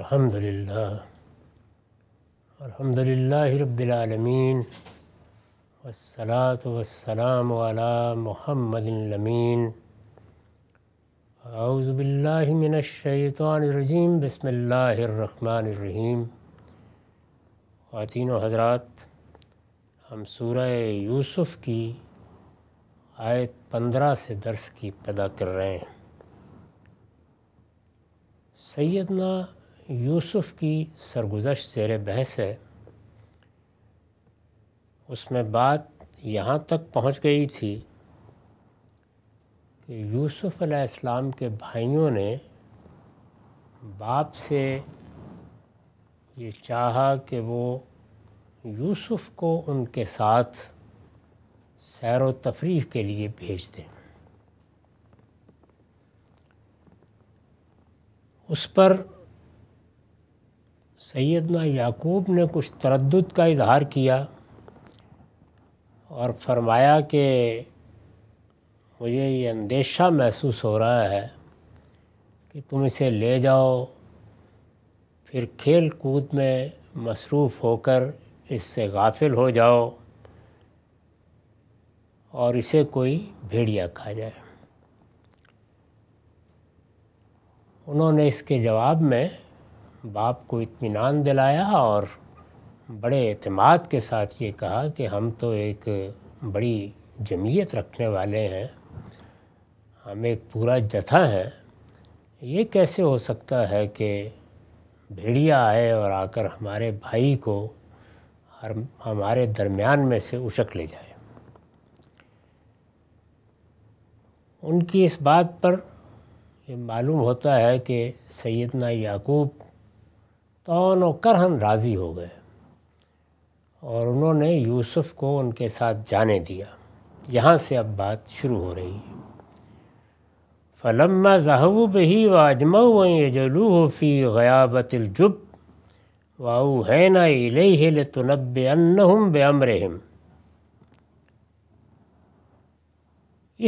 الحمد لله الحمد لله رب العالمين والصلاة والسلام على محمد الأمين أعوذ بالله من الشيطان الرجيم بسم الله الرحمن الرحيم خواتین و حضرات हम सूरह यूसुफ़ की आयत पंद्रह से दर्स की पैदा कर रहे हैं सैदना यूसुफ की सरगुजश जेर बहस है उसमें बात यहाँ तक पहुँच गई थी कि यूसुफ इस्लाम के भाइयों ने बाप से ये चाहा कि वो यूसुफ को उनके साथ सैर व तफरी के लिए भेज दें उस पर सैदना याकूब ने कुछ तरद का इजहार किया और फरमाया कि मुझे ये अंदेशा महसूस हो रहा है कि तुम इसे ले जाओ फिर खेल कूद में मसरूफ़ होकर इससे गाफिल हो जाओ और इसे कोई भेड़िया खा जाए उन्होंने इसके जवाब में बाप को इत्मीनान दिलाया और बड़े अतमाद के साथ ये कहा कि हम तो एक बड़ी जमीयत रखने वाले हैं हम एक पूरा जथा हैं ये कैसे हो सकता है कि भेड़िया आए और आकर हमारे भाई को हर हमारे दरमियान में से उशक ले जाए उनकी इस बात पर ये मालूम होता है कि सैदना याकूब तो होकर हम राज़ी हो गए और उन्होंने यूसुफ को उनके साथ जाने दिया यहाँ से अब बात शुरू हो रही है फ़लम जहबू बही व अजमऊ जलूह फ़ी वाऊ है ना इले तुनब अन्नहुम बेअमरहम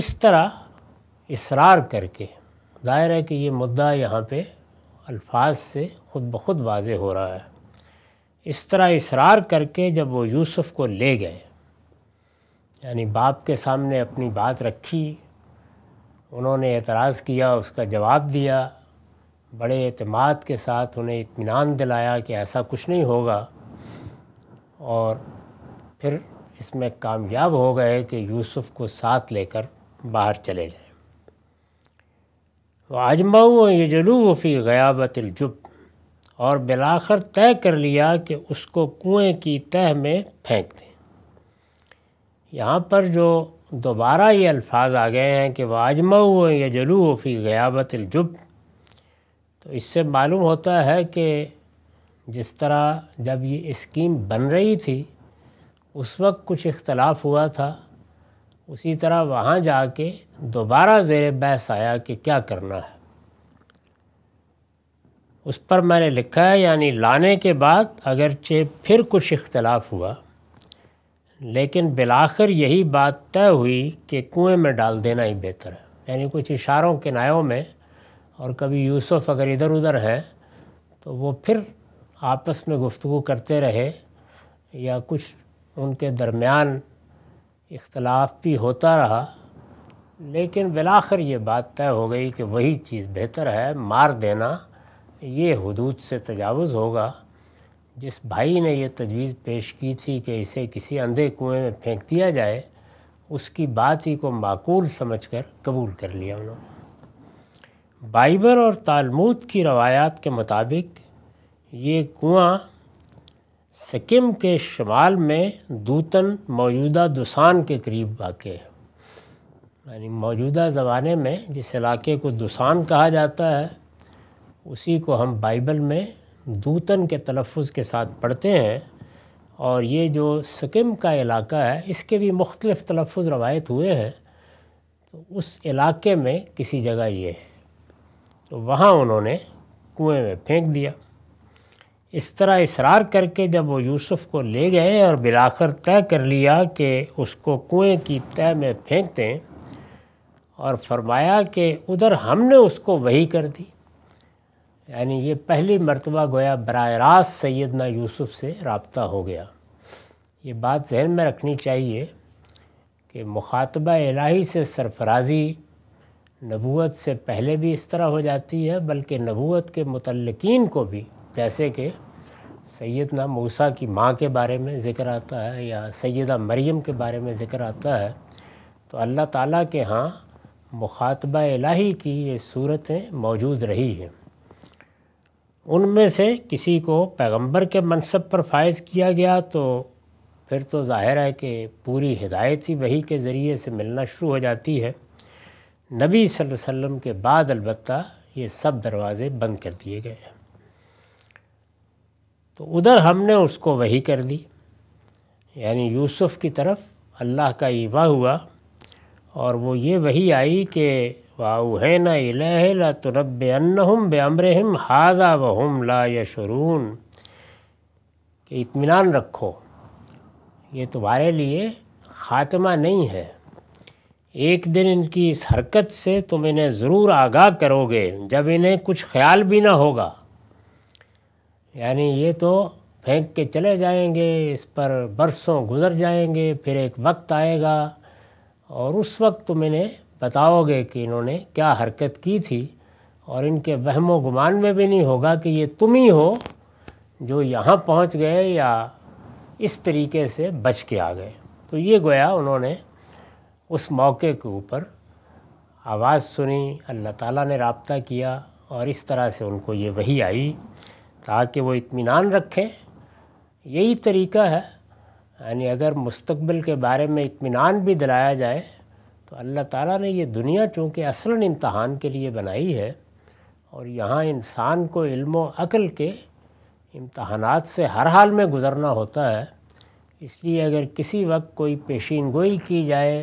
इस तरह इसरार करके दायर है कि ये मुद्दा यहाँ पे अल्फाज से ख़ुद ब खुद वाज हो रहा है इस तरह इसरार करके जब वो यूसुफ़ को ले गए यानी बाप के सामने अपनी बात रखी उन्होंने एतराज़ किया उसका जवाब दिया बड़े अतमाद के साथ उन्हें इत्मीनान दिलाया कि ऐसा कुछ नहीं होगा और फिर इसमें कामयाब हो गए कि यूसुफ़ को साथ लेकर बाहर चले जाए तो आजमाऊँ ये जलू फ़ी जुब और बिलाखर तय कर लिया कि उसको कुएँ की तह में फेंक दें यहाँ पर जो दोबारा ये अल्फाज आ गए हैं कि वह और ये जलू फ़ी जुब तो इससे मालूम होता है कि जिस तरह जब ये स्कीम बन रही थी उस वक्त कुछ इख्तलाफ हुआ था उसी तरह वहाँ जाके दोबारा ज़ेर बहस आया कि क्या करना है उस पर मैंने लिखा है यानी लाने के बाद अगरचे फिर कुछ इख्तलाफ हुआ लेकिन बिलाखिर यही बात तय हुई कि कुएं में डाल देना ही बेहतर है यानी कुछ इशारों किनायों में और कभी यूसुफ अगर इधर उधर हैं तो वो फिर आपस में गुफ्तु करते रहे या कुछ उनके दरमियान इख्तलाफ भी होता रहा लेकिन बिलाखिर ये बात तय हो गई कि वही चीज़ बेहतर है मार देना ये हदूद से तजावज़ होगा जिस भाई ने यह तजवीज़ पेश की थी कि इसे किसी अंधे कुएं में फेंक दिया जाए उसकी बात ही को माकूल समझकर कबूल कर लिया उन्होंने बाइबर और तालमूद की रवायात के मुताबिक ये कुआं सिक्किम के शुमाल में दूतन मौजूदा दुसान के करीब वाक़ है यानी मौजूदा ज़माने में जिस इलाके को दुसान कहा जाता है उसी को हम बाइबल में दूतन के तलफ़ के साथ पढ़ते हैं और ये जो सिकिम का इलाका है इसके भी मुख्तलिफ़ तलफ़ रवायत हुए हैं तो उस इलाके में किसी जगह ये है तो वहाँ उन्होंने कुएं में फेंक दिया इस तरह इसरार करके जब वो यूसुफ़ को ले गए और बिलाखर तय कर लिया कि उसको कुएं की तय में फेंक दें और फरमाया कि उधर हमने उसको वही कर दी यानी ये पहली मरतबा गोया बर रास्त सैदना यूसुफ से रबता हो गया ये बात जहन में रखनी चाहिए कि मुखातबा इलाही से सरफराजी नबूत से पहले भी इस तरह हो जाती है बल्कि नबूत के मतलकिन को भी जैसे कि सैदना मूसा की माँ के बारे में ज़िक्र आता है या सैदा मरियम के बारे में ज़िक्र आता है तो अल्लाह ताला के यहाँ मुखातबा इलाही की ये सूरतें मौजूद रही हैं उनमें से किसी को पैगम्बर के मनसब पर फायज़ किया गया तो फिर तो ज़ाहिर है कि पूरी हिदायत ही वही के ज़रिए से मिलना शुरू हो जाती है नबी सल्लल्लाहु अलैहि वसल्लम के बाद अलबत्ता ये सब दरवाज़े बंद कर दिए गए हैं तो उधर हमने उसको वही कर दी यानी यूसुफ़ की तरफ अल्लाह का ईवा हुआ और वो ये वही आई कि वाहन इला तुरब हम बेअम्रहम हाजा वहम ला यशरून कि इतमान रखो ये तुम्हारे लिए ख़ात्मा नहीं है एक दिन इनकी इस हरकत से तुम इन्हें ज़रूर आगाह करोगे जब इन्हें कुछ ख्याल भी ना होगा यानी ये तो फेंक के चले जाएंगे इस पर बरसों गुज़र जाएंगे फिर एक वक्त आएगा और उस वक्त तुम इन्हें बताओगे कि इन्होंने क्या हरकत की थी और इनके वहमो गुमान में भी नहीं होगा कि ये तुम ही हो जो यहाँ पहुँच गए या इस तरीके से बच के आ गए तो ये गोया उन्होंने उस मौके के ऊपर आवाज़ सुनी अल्लाह ताला ने रबता किया और इस तरह से उनको ये वही आई ताकि वो इत्मीनान रखें यही तरीका है અને અગર મુસ્તકબલ કે બારે મે ઇત્મીનાન ભી દલાયા જાય તો અલ્લાહ તઆલા ને ય દુનિયા ચોન્કે અસલ ઇમ્તहान કે લિયે બનાઈ હૈ ઓર યહાં ઇન્સાન કો ઇલમો ઉકલ કે ઇમ્તહાનાત સે હર હાલ મે ગુઝરના હોતા હૈ ઇસલિયે અગર કિસી વક્ત કોઈ پیشીન ગોઈ કી જાયે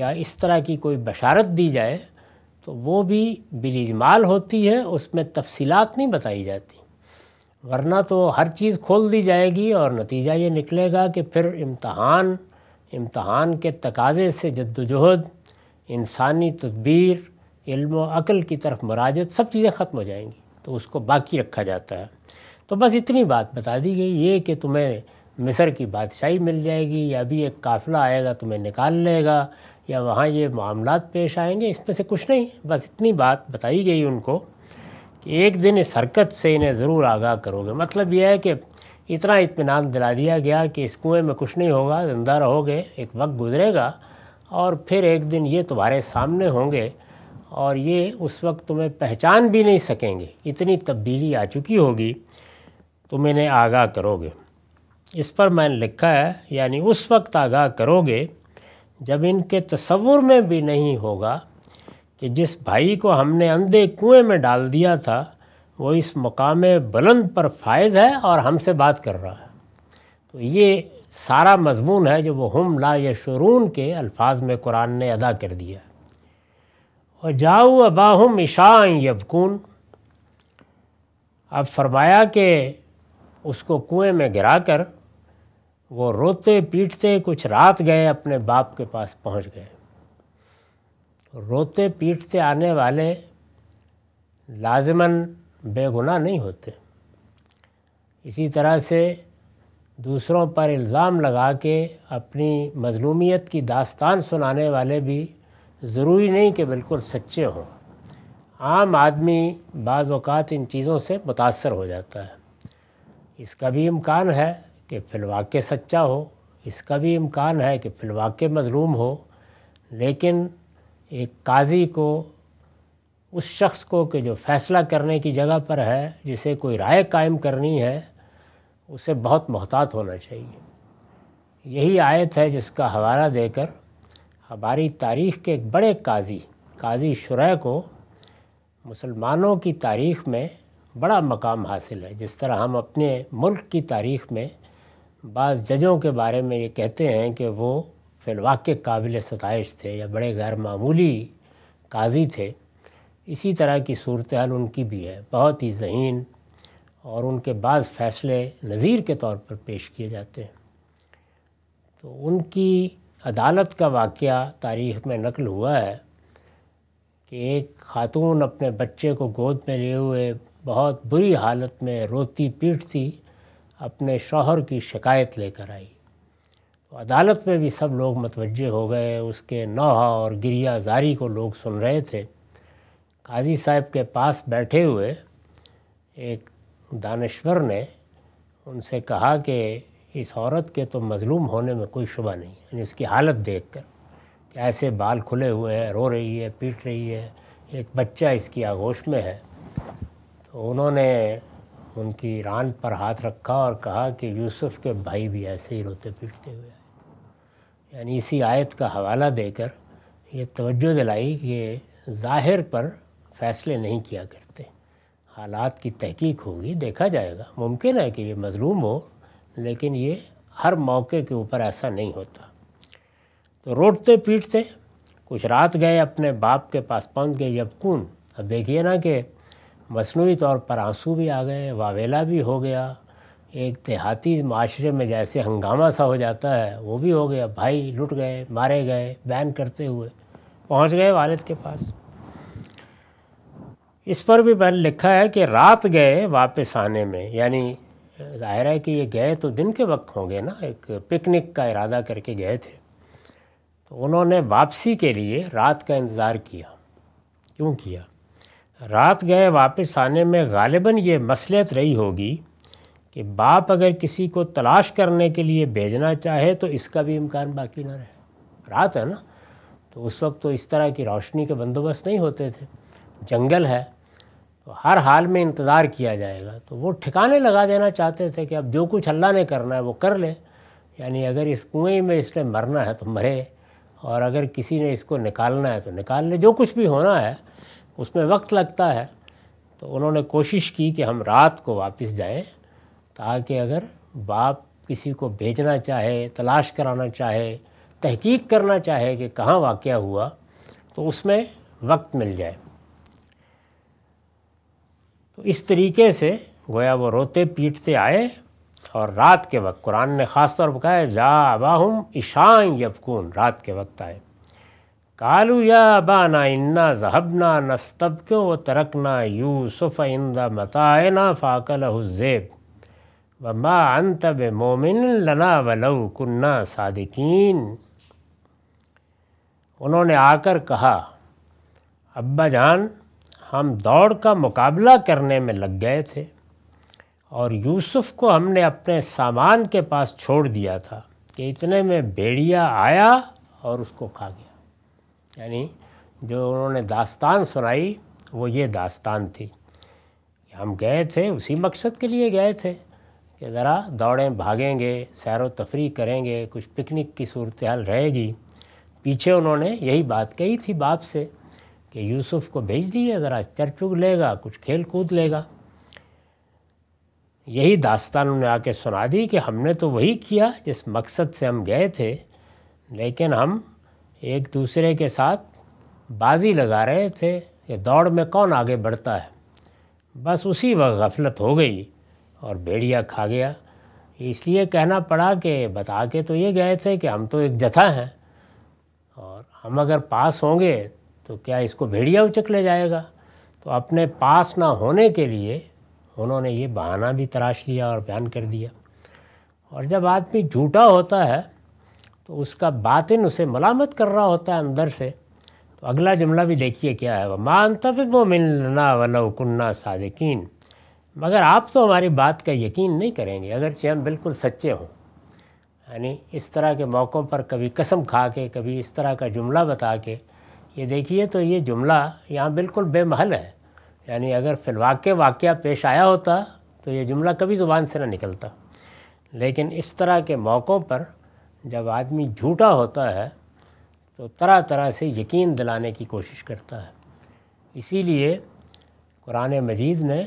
યા ઇસ તરહ કી કોઈ બશારત દી જાયે તો વો ભી બિરજમાલ હોતી હૈ ઉસમે તફસીલાત નહીં બતાઈ જાતી वरना तो हर चीज़ खोल दी जाएगी और नतीजा ये निकलेगा कि फिर इम्तहान इम्तहान के तकाजे से जद्दोजहद इंसानी तदबीर इल्म अक़ल की तरफ मराजत सब चीज़ें ख़त्म हो जाएंगी तो उसको बाकी रखा जाता है तो बस इतनी बात बता दी गई ये कि तुम्हें मिस्र की बादशाही मिल जाएगी या अभी एक काफ़िला आएगा तुम्हें निकाल लेगा या वहाँ ये मामला पेश आएंगे इसमें से कुछ नहीं बस इतनी बात बताई गई उनको कि एक दिन इस हरकत से इन्हें ज़रूर आगाह करोगे मतलब यह है कि इतना इतमान दिला दिया गया कि इस कुएँ में कुछ नहीं होगा ज़िंदा रहोगे एक वक्त गुजरेगा और फिर एक दिन ये तुम्हारे सामने होंगे और ये उस वक्त तुम्हें पहचान भी नहीं सकेंगे इतनी तब्दीली आ चुकी होगी तुम इन्हें आगाह करोगे इस पर मैंने लिखा है यानी उस वक्त आगाह करोगे जब इनके तस्वुर में भी नहीं होगा कि जिस भाई को हमने अंधे कुएं में डाल दिया था वो इस मकाम बुलंद पर फायज़ है और हमसे बात कर रहा है तो ये सारा मजमून है जो वो हम ला या शरून के अल्फाज में कुरान ने अदा कर दिया और जाऊ अबाहम इशाँ यबकून अब फरमाया कि उसको कुएं में गिरा कर वो रोते पीटते कुछ रात गए अपने बाप के पास पहुंच गए रोते पीटते आने वाले लाजमन बेगुनाह नहीं होते इसी तरह से दूसरों पर इल्ज़ाम लगा के अपनी मजलूमियत की दास्तान सुनाने वाले भी ज़रूरी नहीं कि बिल्कुल सच्चे हों आम आदमी बाज़ इन चीज़ों से मुतासर हो जाता है इसका भी इम्कान है कि फिलवाक़ सच्चा हो इसका भी इम्कान है कि फिलवाक़ मज़लूम हो लेकिन एक काजी को उस शख्स को कि जो फैसला करने की जगह पर है जिसे कोई राय कायम करनी है उसे बहुत मोहतात होना चाहिए यही आयत है जिसका हवाला देकर हमारी तारीख़ के एक बड़े काजी काजी शुरा को मुसलमानों की तारीख़ में बड़ा मकाम हासिल है जिस तरह हम अपने मुल्क की तारीख़ में बाज़ जजों के बारे में ये कहते हैं कि वो वाक़ काबिल सतश थे या बड़े गैर मामूली काजी थे इसी तरह की सूरत हाल उनकी भी है बहुत ही जहीन और उनके बाद फ़ैसले नज़ीर के तौर पर पेश किए जाते हैं तो उनकी अदालत का वाक़ तारीख़ में नकल हुआ है कि एक खातून अपने बच्चे को गोद में लिए हुए बहुत बुरी हालत में रोती पीटती अपने शौहर की शिकायत लेकर आई अदालत में भी सब लोग मतवजह हो गए उसके नौहा और गिरिया जारी को लोग सुन रहे थे काजी साहब के पास बैठे हुए एक दानश्वर ने उनसे कहा कि इस औरत के तो मज़लूम होने में कोई शुबा नहीं यानी उसकी हालत देख कर कि ऐसे बाल खुले हुए हैं रो रही है पीट रही है एक बच्चा इसकी आगोश में है तो उन्होंने उनकी रान पर हाथ रखा और कहा कि यूसुफ के भाई भी ऐसे ही रोते पीटते हुए यानी इसी आयत का हवाला देकर ये तवज्जो दिलाई कि ज़ाहिर पर फ़ैसले नहीं किया करते हालात की तहकीक होगी देखा जाएगा मुमकिन है कि ये मज़लूम हो लेकिन ये हर मौके के ऊपर ऐसा नहीं होता तो रोटते पीटते कुछ रात गए अपने बाप के पास पहुँच गए यबकून अब देखिए ना कि मसनू तौर पर आंसू भी आ गए वावेला भी हो गया एक देहाती माशरे में जैसे हंगामा सा हो जाता है वो भी हो गया भाई लुट गए मारे गए बैन करते हुए पहुंच गए वालिद के पास इस पर भी मैंने लिखा है कि रात गए वापस आने में यानी जाहिर है कि ये गए तो दिन के वक्त होंगे ना एक पिकनिक का इरादा करके गए थे तो उन्होंने वापसी के लिए रात का इंतज़ार किया क्यों किया रात गए वापस आने में गालिबा ये मसलियत रही होगी कि बाप अगर किसी को तलाश करने के लिए भेजना चाहे तो इसका भी इम्कान बाकी ना रहे रात है ना तो उस वक्त तो इस तरह की रोशनी के बंदोबस्त नहीं होते थे जंगल है तो हर हाल में इंतज़ार किया जाएगा तो वो ठिकाने लगा देना चाहते थे कि अब जो कुछ अल्लाह ने करना है वो कर ले यानी अगर इस कुएँ में इसने मरना है तो मरे और अगर किसी ने इसको निकालना है तो निकाल ले जो कुछ भी होना है उसमें वक्त लगता है तो उन्होंने कोशिश की कि हम रात को वापस जाएँ कहा कि अगर बाप किसी को भेजना चाहे तलाश कराना चाहे तहकीक करना चाहे कि कहाँ वाक़ हुआ तो उसमें वक्त मिल जाए तो इस तरीके से गोया वो रोते पीटते आए और रात के वक्त कुरान ने ख़ास तौर पर कहा जा अबाहम ईशान यबकून रात के वक्त आए कालू या ना इन्ना जहबना नस्तब क्यों व तरक यू यूसुफ़ इंदा ना फ़ाकल हुब वमा अंत बे मोमिन लना वलऊ कुन्ना सादिकीन उन्होंने आकर कहा अब्बा जान हम दौड़ का मुकाबला करने में लग गए थे और यूसुफ को हमने अपने सामान के पास छोड़ दिया था कि इतने में भेड़िया आया और उसको खा गया यानी जो उन्होंने दास्तान सुनाई वो ये दास्तान थी हम गए थे उसी मकसद के लिए गए थे कि ज़रा दौड़ें भागेंगे सैर तफरी करेंगे कुछ पिकनिक की सूरत हाल रहेगी पीछे उन्होंने यही बात कही थी बाप से कि यूसुफ को भेज दिए ज़रा चर चुग लेगा कुछ खेल कूद लेगा यही दास्तान उन्हें आके सुना दी कि हमने तो वही किया जिस मकसद से हम गए थे लेकिन हम एक दूसरे के साथ बाजी लगा रहे थे कि दौड़ में कौन आगे बढ़ता है बस उसी वक्त गफलत हो गई और भेड़िया खा गया इसलिए कहना पड़ा कि बता के तो ये गए थे कि हम तो एक जथा हैं और हम अगर पास होंगे तो क्या इसको भेड़िया उचक ले जाएगा तो अपने पास ना होने के लिए उन्होंने ये बहाना भी तराश लिया और बयान कर दिया और जब आदमी झूठा होता है तो उसका बातिन उसे मलामत कर रहा होता है अंदर से तो अगला जुमला भी देखिए क्या है वह मानतब वो ना वलो कुन्ना सादकिन मगर आप तो हमारी बात का यकीन नहीं करेंगे अगर चे हम बिल्कुल सच्चे हों यानी इस तरह के मौक़ों पर कभी कसम खा के कभी इस तरह का जुमला बता के ये देखिए तो ये जुमला यहाँ बिल्कुल बेमहल है यानी अगर फिलवाक़ वाक़ पेश आया होता तो ये जुमला कभी ज़ुबान से ना निकलता लेकिन इस तरह के मौक़ों पर जब आदमी झूठा होता है तो तरह तरह से यकीन दिलाने की कोशिश करता है इसीलिए कुरान मजीद ने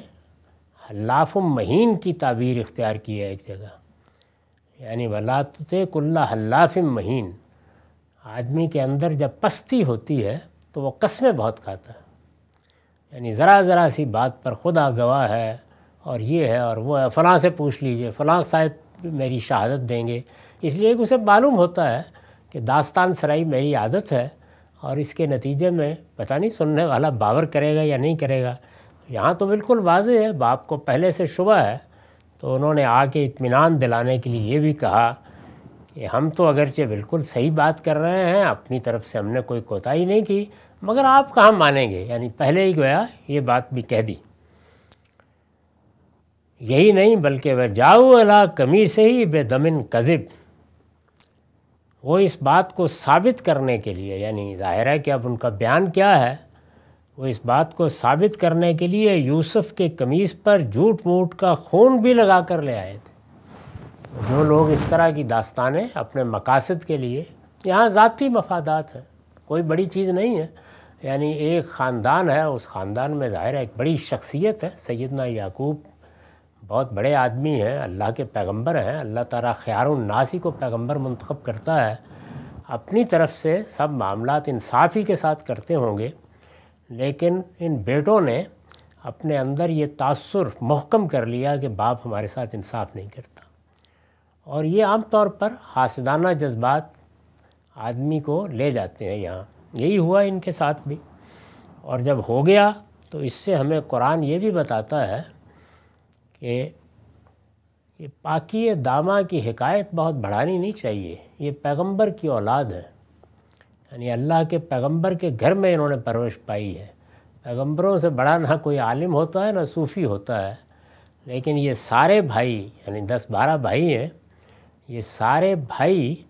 हल्लाफ महीन की ताबीर इख्तियार की है एक जगह यानी वलात कुल्ला हल्लाफ महीन आदमी के अंदर जब पस्ती होती है तो वह कस्में बहुत खाता है यानी ज़रा ज़रा सी बात पर खुदा गवाह है और ये है और वो है फ़लाँ से पूछ लीजिए फ़लाँ साहब मेरी शहादत देंगे इसलिए कि उसे मालूम होता है कि दास्तान सराई मेरी आदत है और इसके नतीजे में पता नहीं सुनने वाला बावर करेगा या नहीं करेगा यहाँ तो बिल्कुल वाज है बाप को पहले से शुबा है तो उन्होंने आके इत्मीनान दिलाने के लिए ये भी कहा कि हम तो अगरचे बिल्कुल सही बात कर रहे हैं अपनी तरफ से हमने कोई कोताही नहीं की मगर आप कहाँ मानेंगे यानी पहले ही गया ये बात भी कह दी यही नहीं बल्कि वह जाऊ अला कमी से ही बेदमिन कज़िब वो इस बात को साबित करने के लिए यानी ज़ाहिर है कि अब उनका बयान क्या है वो इस बात को साबित करने के लिए यूसुफ के कमीज़ पर झूठ मूठ का खून भी लगा कर ले आए थे जो लोग इस तरह की दास्तानें अपने मकासद के लिए यहाँ ज़ाती मफादात हैं कोई बड़ी चीज़ नहीं है यानी एक ख़ानदान है उस ख़ानदान में ज़ाहिर है एक बड़ी शख्सियत है सैदना याकूब बहुत बड़े आदमी हैं अल्लाह के पैगंबर हैं अल्लाह ताला नासी को पैगंबर मंतखब करता है अपनी तरफ से सब मामला इंसाफ़ी के साथ करते होंगे लेकिन इन बेटों ने अपने अंदर ये तासर महकम कर लिया कि बाप हमारे साथ इंसाफ नहीं करता और ये आम तौर पर हासदाना जज्बात आदमी को ले जाते हैं यहाँ यही हुआ इनके साथ भी और जब हो गया तो इससे हमें कुरान ये भी बताता है कि ये पाकि दामा की हिकायत बहुत बढ़ानी नहीं चाहिए ये पैगंबर की औलाद है यानी अल्लाह के पैगंबर के घर में इन्होंने परवरिश पाई है पैगंबरों से बड़ा ना कोई आलिम होता है ना सूफ़ी होता है लेकिन ये सारे भाई यानी दस बारह भाई हैं ये सारे भाई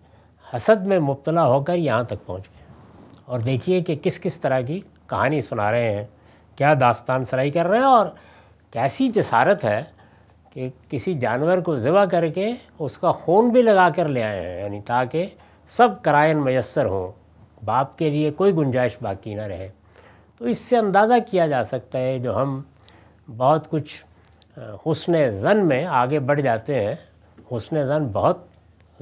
हसद में मुबतला होकर यहाँ तक पहुँच गए और देखिए कि किस किस तरह की कहानी सुना रहे हैं क्या दास्तान सराई कर रहे हैं और कैसी जसारत है कि किसी जानवर को ज़िबा करके उसका खून भी लगा कर ले आए हैं यानी ताकि सब करायन मैसर हों बाप के लिए कोई गुंजाइश बाकी ना रहे तो इससे अंदाज़ा किया जा सकता है जो हम बहुत कुछ हसन ज़न में आगे बढ़ जाते हैं हुसन ज़न बहुत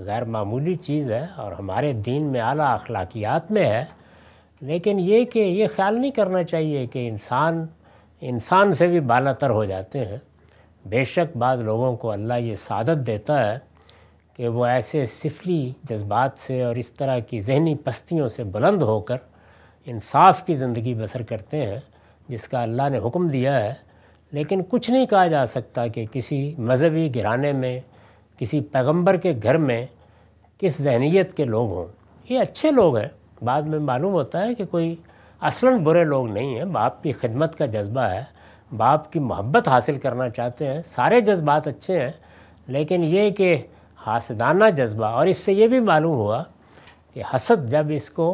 गैर मामूली चीज़ है और हमारे दीन में आला अखलाकियात में है लेकिन ये कि ये ख्याल नहीं करना चाहिए कि इंसान इंसान से भी बाला तर हो जाते हैं बेशक बाद लोगों को अल्लाह ये सादत देता है कि वो ऐसे सिफली जज्बात से और इस तरह की जहनी पस्तियों से बुलंद होकर इंसाफ की ज़िंदगी बसर करते हैं जिसका अल्लाह ने हुक्म दिया है लेकिन कुछ नहीं कहा जा सकता कि किसी मजहबी घराने में किसी पैगंबर के घर में किस जहनीत के लोग हों ये अच्छे लोग हैं बाद में मालूम होता है कि कोई असलन बुरे लोग नहीं हैं बाप की खिदमत का जज्बा है बाप की मोहब्बत हासिल करना चाहते हैं सारे जज्बात अच्छे हैं लेकिन ये कि हासदाना जज्बा और इससे ये भी मालूम हुआ कि हसद जब इसको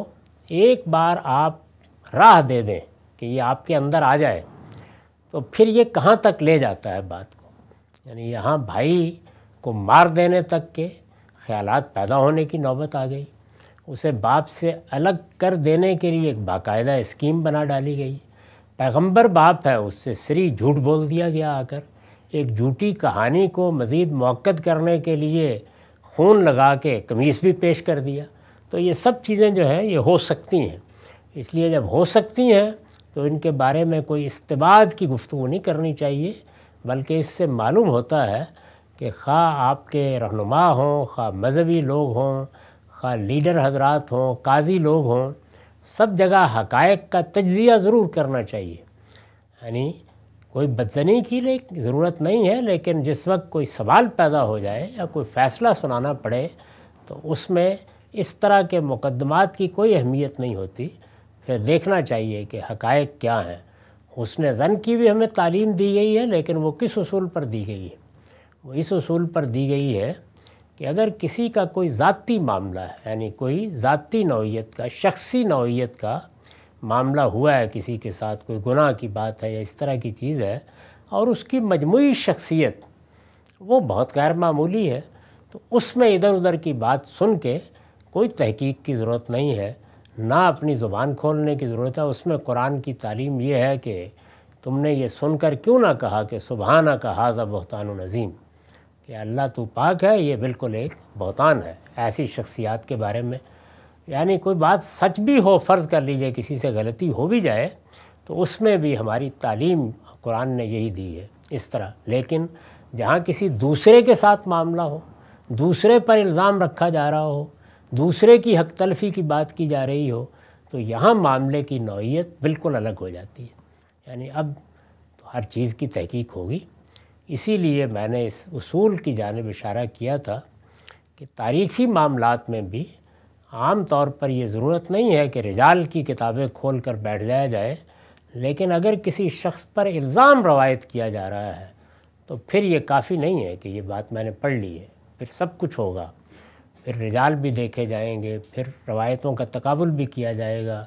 एक बार आप राह दे दें कि ये आपके अंदर आ जाए तो फिर ये कहाँ तक ले जाता है बात को यानी यहाँ भाई को मार देने तक के ख्याल पैदा होने की नौबत आ गई उसे बाप से अलग कर देने के लिए एक बाकायदा स्कीम बना डाली गई पैगंबर बाप है उससे श्री झूठ बोल दिया गया आकर एक झूठी कहानी को मज़ीद मौक़द करने के लिए खून लगा के कमीज़ भी पेश कर दिया तो ये सब चीज़ें जो हैं ये हो सकती हैं इसलिए जब हो सकती हैं तो इनके बारे में कोई इस्तेबाद की गुफ्तु नहीं करनी चाहिए बल्कि इससे मालूम होता है कि खा आपके रहनुमा हों खा मजहबी लोग हों खा लीडर हजरात हों काजी लोग हों सब जगह हकायक का तजिया ज़रूर करना चाहिए यानी कोई बदजनी की ले ज़रूरत नहीं है लेकिन जिस वक्त कोई सवाल पैदा हो जाए या कोई फ़ैसला सुनाना पड़े तो उसमें इस तरह के मुकदमात की कोई अहमियत नहीं होती फिर देखना चाहिए कि हकायक क्या हैं उसने ज़न की भी हमें तालीम दी गई है लेकिन वो किस असूल पर दी गई है वो इस असूल पर दी गई है कि अगर किसी का कोई ज़ाती मामला है यानी कोई ज़ाती नौीयत का शख्सी नौीयत का मामला हुआ है किसी के साथ कोई गुनाह की बात है या इस तरह की चीज़ है और उसकी मजमू शख्सियत वो बहुत गैर मामूली है तो उसमें इधर उधर की बात सुन के कोई तहकीक की ज़रूरत नहीं है ना अपनी ज़ुबान खोलने की ज़रूरत है उसमें कुरान की तालीम ये है कि तुमने ये सुनकर क्यों ना कहा कि सुबहाना का हाजा बहतान नज़ीम कि अल्लाह तो पाक है ये बिल्कुल एक बहतान है ऐसी शख्सियात के बारे में यानी कोई बात सच भी हो फ़र्ज़ कर लीजिए किसी से गलती हो भी जाए तो उसमें भी हमारी तालीम कुरान ने यही दी है इस तरह लेकिन जहाँ किसी दूसरे के साथ मामला हो दूसरे पर इल्ज़ाम रखा जा रहा हो दूसरे की हक तलफी की बात की जा रही हो तो यहाँ मामले की नौीयत बिल्कुल अलग हो जाती है यानी अब तो हर चीज़ की तहकीक होगी इसीलिए मैंने इस उसूल की जानब इशारा किया था कि तारीख़ी मामलों में भी आम तौर पर ये ज़रूरत नहीं है कि रिजाल की किताबें खोल कर बैठ जाया जाए लेकिन अगर किसी शख्स पर इल्ज़ाम रवायत किया जा रहा है तो फिर ये काफ़ी नहीं है कि ये बात मैंने पढ़ ली है फिर सब कुछ होगा फिर रिजाल भी देखे जाएंगे फिर रवायतों का तकबुल भी किया जाएगा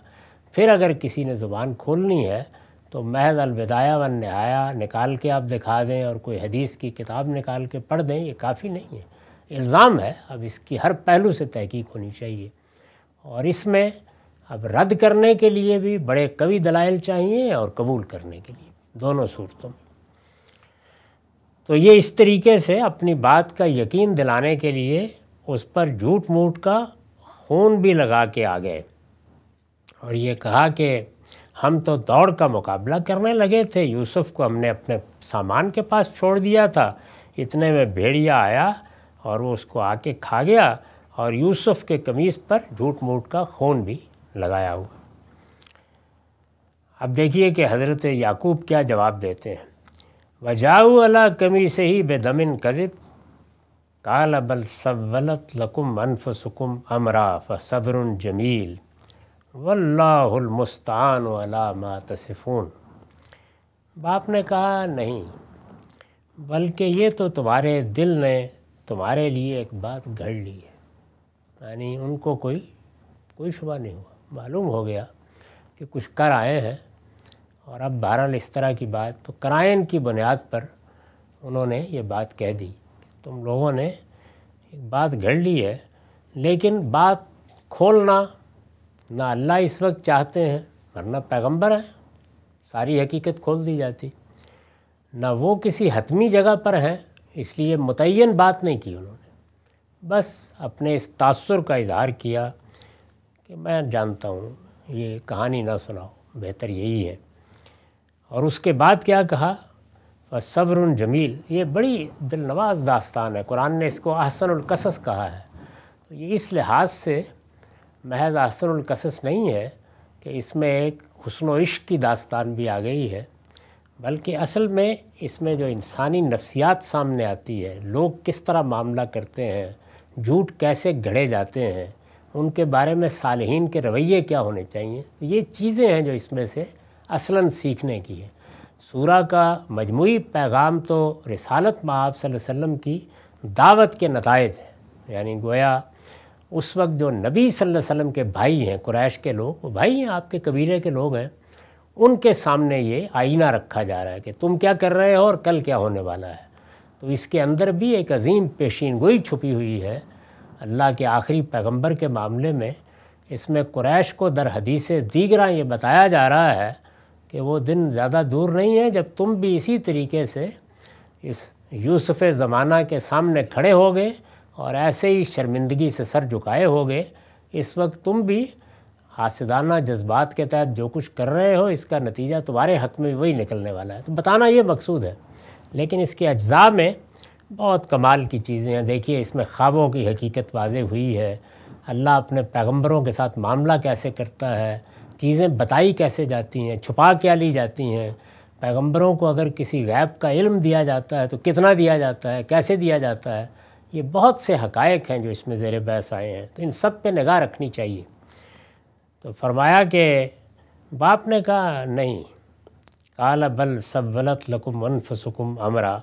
फिर अगर किसी ने ज़ुबान खोलनी है तो महज अलविदाया व नहाया निकाल के आप दिखा दें और कोई हदीस की किताब निकाल के पढ़ दें ये काफ़ी नहीं है इल्ज़ाम है अब इसकी हर पहलू से तहकीक होनी चाहिए और इसमें अब रद्द करने के लिए भी बड़े कवि दलाइल चाहिए और कबूल करने के लिए दोनों सूरतों में तो ये इस तरीके से अपनी बात का यकीन दिलाने के लिए उस पर झूठ मूठ का खून भी लगा के आ गए और ये कहा कि हम तो दौड़ का मुकाबला करने लगे थे यूसुफ को हमने अपने सामान के पास छोड़ दिया था इतने में भेड़िया आया और वो उसको आके खा गया और यूसुफ के कमीज़ पर झूठ मूठ का खून भी लगाया हुआ अब देखिए कि हज़रत याकूब क्या जवाब देते हैं वजाऊ अला कमी से ही बेदमिन कज़िब काल बल सवलत लकुम अनफ सुकुम अमरा फ़बर जमील वल्लामस्तान वाला मातफ़ून बाप ने कहा नहीं बल्कि ये तो तुम्हारे दिल ने तुम्हारे लिए एक बात घड़ ली है यानी उनको कोई कोई शुभ नहीं हुआ मालूम हो गया कि कुछ कर आए हैं और अब बहरहाल इस तरह की बात तो क्राइन की बुनियाद पर उन्होंने ये बात कह दी कि तुम लोगों ने एक बात घड़ ली है लेकिन बात खोलना ना अल्लाह इस वक्त चाहते हैं वरना पैगंबर हैं सारी हकीकत खोल दी जाती ना वो किसी हतमी जगह पर हैं इसलिए मुतन बात नहीं की उन्होंने बस अपने इस तासर का इजहार किया कि मैं जानता हूँ ये कहानी ना सुनाओ बेहतर यही है और उसके बाद क्या कहा सब्र जमील ये बड़ी दिलनवाज दास्तान है कुरान ने इसको आसनकसस कहा है तो ये इस लिहाज से महज आसनकसस नहीं है कि इसमें एक हसन इश्क की दास्तान भी आ गई है बल्कि असल में इसमें जो इंसानी नफ्सियात सामने आती है लोग किस तरह मामला करते हैं झूठ कैसे गढ़े जाते हैं उनके बारे में सालहीन के रवैये क्या होने चाहिए तो ये चीज़ें हैं जो इसमें से असलन सीखने की है सूरा का मजमू पैगाम तो रसालत महब वसम की दावत के नतज हैं यानी गोया उस वक्त जो नबी सल्लल्लाहु अलैहि वसल्लम के भाई हैं कुरैश के लोग वो भाई हैं आपके कबीले के लोग हैं उनके सामने ये आईना रखा जा रहा है कि तुम क्या कर रहे हो और कल क्या होने वाला है तो इसके अंदर भी एक अजीम पेशीन गोई छुपी हुई है अल्लाह के आखिरी पैगंबर के मामले में इसमें कुरैश को दर हदीस दीगरा ये बताया जा रहा है कि वो दिन ज़्यादा दूर नहीं है जब तुम भी इसी तरीके से इस यूसुफ़ ज़माना के सामने खड़े गए और ऐसे ही शर्मिंदगी से सर झुकाए होगे इस वक्त तुम भी आसदाना जज्बात के तहत जो कुछ कर रहे हो इसका नतीजा तुम्हारे हक में वही निकलने वाला है तो बताना ये मकसूद है लेकिन इसके अज्जा में बहुत कमाल की चीज़ें हैं देखिए इसमें ख्वाबों की हकीकत वाजे हुई है अल्लाह अपने पैगम्बरों के साथ मामला कैसे करता है चीज़ें बताई कैसे जाती हैं छुपा क्या ली जाती हैं पैगम्बरों को अगर किसी गैब का इल्म दिया जाता है तो कितना दिया जाता है कैसे दिया जाता है ये बहुत से हकायक हैं जो इसमें ज़ेर बहस आए हैं तो इन सब पे निगाह रखनी चाहिए तो फरमाया कि बाप ने कहा नहीं काला बल सब वलत लकुम अनफसकुम अमरा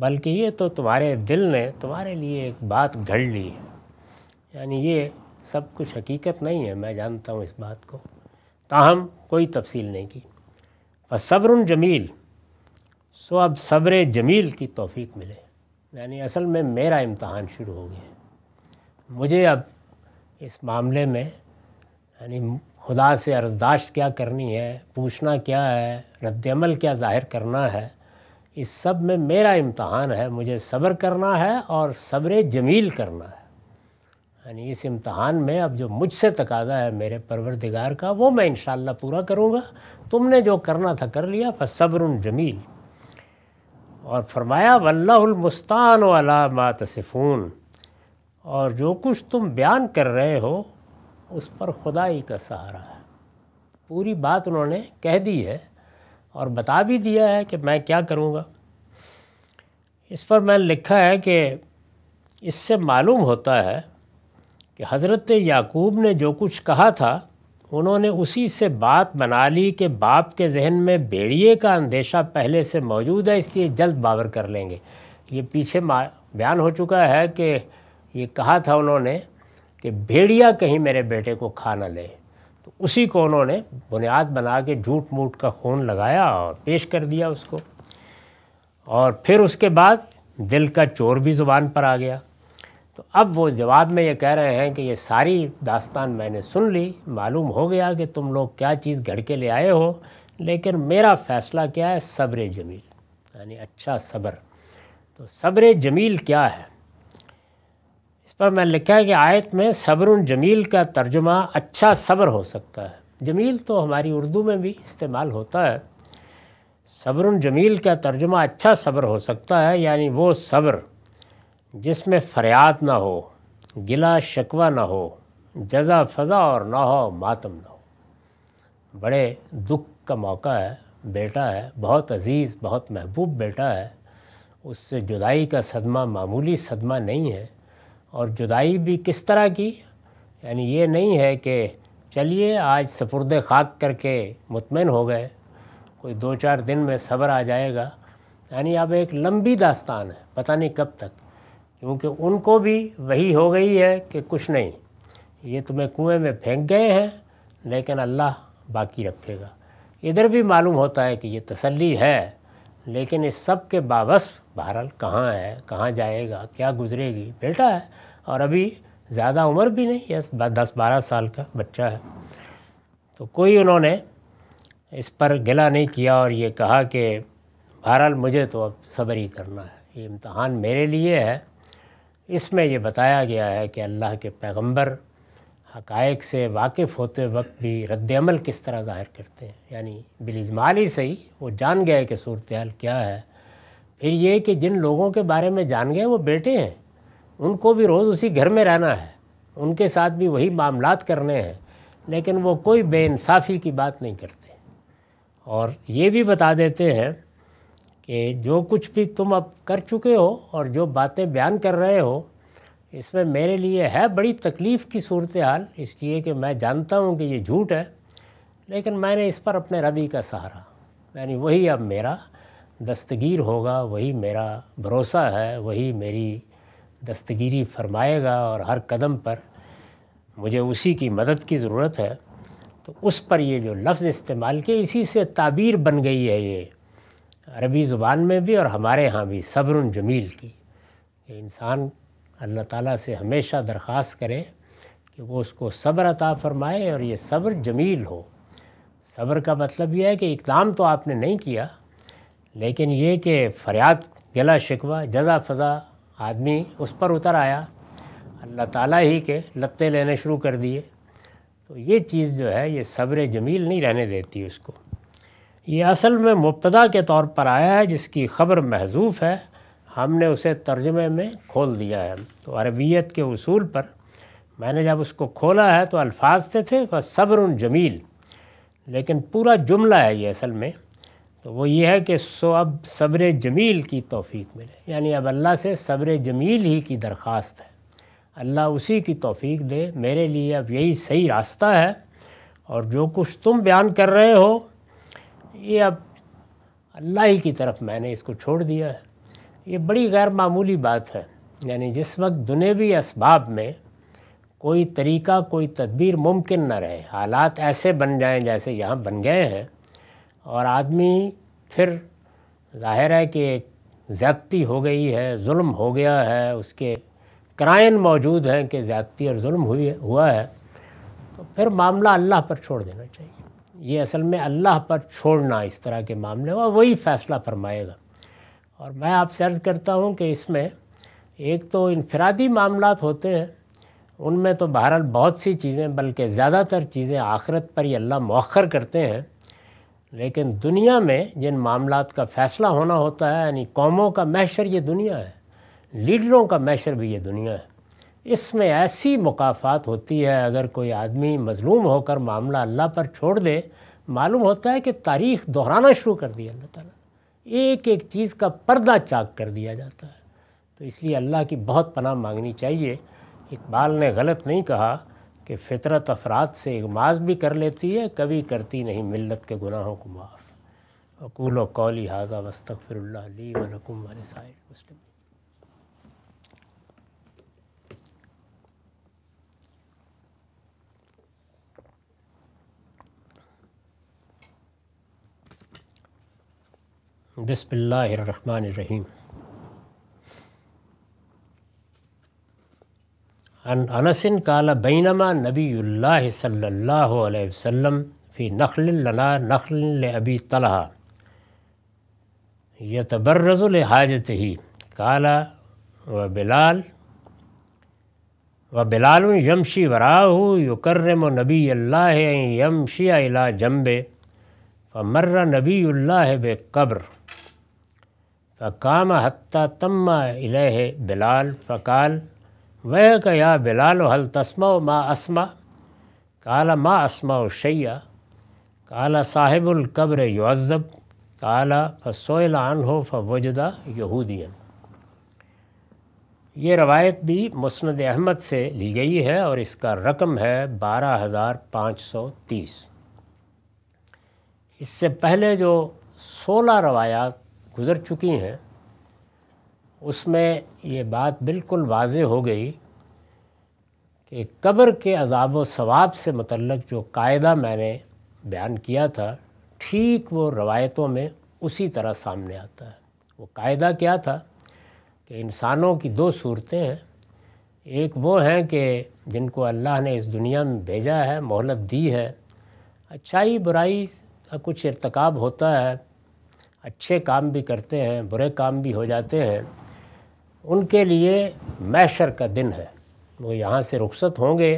बल्कि ये तो तुम्हारे दिल ने तुम्हारे लिए एक बात घड़ ली है यानी ये सब कुछ हकीकत नहीं है मैं जानता हूँ इस बात को ताहम कोई तफसील नहीं की व सब्र जमील सो अब सब्र जमील की तोफ़ी मिले यानी असल में मेरा इम्तहान शुरू हो गया मुझे अब इस मामले में यानी खुदा से अर्जदाश्त क्या करनी है पूछना क्या है रद्दमल क्या ज़ाहिर करना है इस सब में मेरा इम्तहान है मुझे सब्र करना है और सब्र जमील करना है यानी इस इम्तहान में अब जो मुझसे तकाजा है मेरे परवरदिगार का वो मैं इन पूरा करूँगा तुमने जो करना था कर लिया सब्र जमील और फरमाया वल्लामस्तान वाला मातसफ़ून और जो कुछ तुम बयान कर रहे हो उस पर खुदाई का सहारा है पूरी बात उन्होंने कह दी है और बता भी दिया है कि मैं क्या करूँगा इस पर मैंने लिखा है कि इससे मालूम होता है कि हज़रत याकूब ने जो कुछ कहा था उन्होंने उसी से बात बना ली कि बाप के जहन में भेड़िए का अंदेशा पहले से मौजूद है इसलिए जल्द बावर कर लेंगे ये पीछे बयान हो चुका है कि ये कहा था उन्होंने कि भेड़िया कहीं मेरे बेटे को खा ना ले तो उसी को उन्होंने बुनियाद बना के झूठ मूठ का खून लगाया और पेश कर दिया उसको और फिर उसके बाद दिल का चोर भी ज़ुबान पर आ गया तो अब वो जवाब में ये कह रहे हैं कि ये सारी दास्तान मैंने सुन ली मालूम हो गया कि तुम लोग क्या चीज़ घड़ के ले आए हो लेकिन मेरा फ़ैसला क्या है सब्र जमील यानी अच्छा सब्र तो सब्र जमील क्या है पर मैं लिखा है कि आयत में सब्र जमील का तर्जुमा अच्छा सब्र हो सकता है जमील तो हमारी उर्दू में भी इस्तेमाल होता है सब्र जमील का तर्जुमा अच्छा सब्र हो सकता है यानी वो सब्र जिसमें फरियाद ना हो गिला शकवा ना हो जजा फजा और ना हो मातम ना हो बड़े दुख का मौका है बेटा है बहुत अजीज़ बहुत महबूब बेटा है उससे जुदाई का सदमा मामूली सदमा नहीं है और जुदाई भी किस तरह की यानी ये नहीं है कि चलिए आज सपुरद खाक करके मुतमिन हो गए कोई दो चार दिन में सब्र आ जाएगा यानी अब एक लंबी दास्तान है पता नहीं कब तक क्योंकि उनको भी वही हो गई है कि कुछ नहीं ये तुम्हें तो कुएं में फेंक गए हैं लेकिन अल्लाह बाकी रखेगा इधर भी मालूम होता है कि ये तसल्ली है लेकिन इस सब के बावस बहरहाल कहाँ है कहाँ जाएगा क्या गुजरेगी बेटा है और अभी ज़्यादा उम्र भी नहीं है दस बारह साल का बच्चा है तो कोई उन्होंने इस पर गिला नहीं किया और ये कहा कि बहरहाल मुझे तो अब सब्र ही करना है ये इम्तहान मेरे लिए है इसमें ये बताया गया है कि अल्लाह के पैगंबर हकायक से वाकिफ़ होते वक्त भी रद्दमल किस तरह ज़ाहिर करते हैं यानी बिलजमाल ही सही वो जान गए कि सूरत क्या है फिर ये कि जिन लोगों के बारे में जान गए वो बेटे हैं उनको भी रोज़ उसी घर में रहना है उनके साथ भी वही मामला करने हैं लेकिन वो कोई बेानसाफ़ी की बात नहीं करते और ये भी बता देते हैं कि जो कुछ भी तुम अब कर चुके हो और जो बातें बयान कर रहे हो इसमें मेरे लिए है बड़ी तकलीफ़ की सूरत हाल इसलिए कि मैं जानता हूँ कि ये झूठ है लेकिन मैंने इस पर अपने रबी का सहारा यानी वही अब मेरा दस्तगीर होगा वही मेरा भरोसा है वही मेरी दस्तगिरी फरमाएगा और हर कदम पर मुझे उसी की मदद की ज़रूरत है तो उस पर ये जो लफ्ज़ इस्तेमाल किए इसी से ताबीर बन गई है ये अरबी ज़ुबान में भी और हमारे यहाँ भी सब्र जमील की कि इंसान अल्लाह ताला से हमेशा दरख्वास्त करे कि वो उसको सब्र अता फ़रमाए और ये सब्र जमील हो सब्र का मतलब यह है कि इकदाम तो आपने नहीं किया लेकिन ये कि फ़रियाद गला शिकवा जजा फ़ज़ा आदमी उस पर उतर आया अल्लाह ताला ही के लत्ते लेने शुरू कर दिए तो ये चीज़ जो है ये सब्र जमील नहीं रहने देती उसको ये असल में मुबतदा के तौर पर आया है जिसकी ख़बर महजूफ़ है हमने उसे तर्जमे में खोल दिया है तो अरबियत के असूल पर मैंने जब उसको खोला है तो अल्फाज थे थे सब्र जमील लेकिन पूरा जुमला है ये असल में तो वो ये है कि सो अब सब्र जमील की तोफ़ी मिले यानी अब अल्लाह से सब्र जमील ही की दरख्वास्त है अल्लाह उसी की तोफ़ी दे मेरे लिए अब यही सही रास्ता है और जो कुछ तुम बयान कर रहे हो ये अब अल्लाह ही की तरफ मैंने इसको छोड़ दिया है ये बड़ी गैर मामूली बात है यानी जिस वक्त दुनेवी इसबाब में कोई तरीका कोई तदबीर मुमकिन न रहे हालात ऐसे बन जाएं जैसे यहाँ बन गए हैं और आदमी फिर जाहिर है कि ज़्यादती हो गई है जुल्म हो गया है उसके क्राइन मौजूद हैं कि ज़्यादती और जुल्म हुई है हुआ है तो फिर मामला अल्लाह पर छोड़ देना चाहिए ये असल में अल्लाह पर छोड़ना इस तरह के मामले और वही फ़ैसला फरमाएगा और मैं आपसे अर्ज़ करता हूँ कि इसमें एक तो इनफरादी मामला होते हैं उनमें तो बहरहाल बहुत सी चीज़ें बल्कि ज़्यादातर चीज़ें आखरत पर ही अल्लाह मौखर करते हैं लेकिन दुनिया में जिन मामला का फ़ैसला होना होता है यानी कौमों का मैशर ये दुनिया है लीडरों का मैशर भी ये दुनिया है इसमें ऐसी मुकाफ़ात होती है अगर कोई आदमी मज़लूम होकर मामला अल्लाह पर छोड़ दे मालूम होता है कि तारीख दोहराना शुरू कर दिया अल्लाह ताला एक एक चीज़ का पर्दा चाक कर दिया जाता है तो इसलिए अल्लाह की बहुत पनाह मांगनी चाहिए इकबाल ने गलत नहीं कहा कि फितरत अफराद से इगमाज भी कर लेती है कभी करती नहीं मिलत के गुनाहों को माफ़ अकूल कौली हाजा वस्तक फिर वनकुम मुस्लिम अनसिन काला बैनमा नबील्ला सल्ला वसम फ़ी नखल लना नखल अबी तलहा यतबर्रजुल हाजत ही काला व बिलाल व बिलाल यमशी वराहू युकर्रम नबी अल्लाह यमशी अला जम्बे फ़मर्र नबील्लाह बेकब्र फ़काम हत्ता तम्मा इलह बिलाल फ़काल वह कया बिलाल हल तस्मा मा असमा काला मा असमा शैया काला साहिबुल कब्र युअज़ब काला फ़सोल हो फ़वजदा यहूदियन ये रवायत भी मुस्ंद अहमद से ली गई है और इसका रकम है बारह हज़ार पाँच सौ तीस इससे पहले जो सोलह रवायात गुज़र चुकी हैं उसमें ये बात बिल्कुल वाज हो गई कि कब्र के अजाब सवाब से मतलब जो कायदा मैंने बयान किया था ठीक वो रवायतों में उसी तरह सामने आता है वो कायदा क्या था कि इंसानों की दो सूरतें हैं एक वो हैं कि जिनको अल्लाह ने इस दुनिया में भेजा है मोहलत दी है अच्छाई बुराई का कुछ इरतकब होता है अच्छे काम भी करते हैं बुरे काम भी हो जाते हैं उनके लिए मैशर का दिन है वो यहाँ से रुखसत होंगे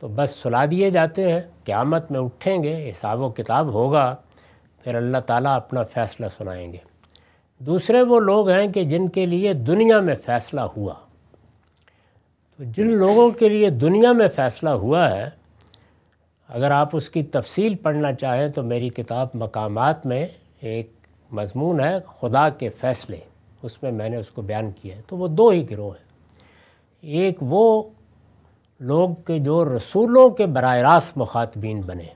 तो बस सुला दिए जाते हैं क़्यामत में उठेंगे हिसाब किताब होगा फिर अल्लाह ताला अपना फ़ैसला सुनाएंगे दूसरे वो लोग हैं कि जिनके लिए दुनिया में फ़ैसला हुआ तो जिन लोगों के लिए दुनिया में फ़ैसला हुआ है अगर आप उसकी तफसील पढ़ना चाहें तो मेरी किताब मकामात में एक मजमून है खुदा के फ़ैसले उसमें मैंने उसको बयान किया है तो वो दो ही गिरोह हैं एक वो लोग के जो रसूलों के बर रास्त मुखातबीन बने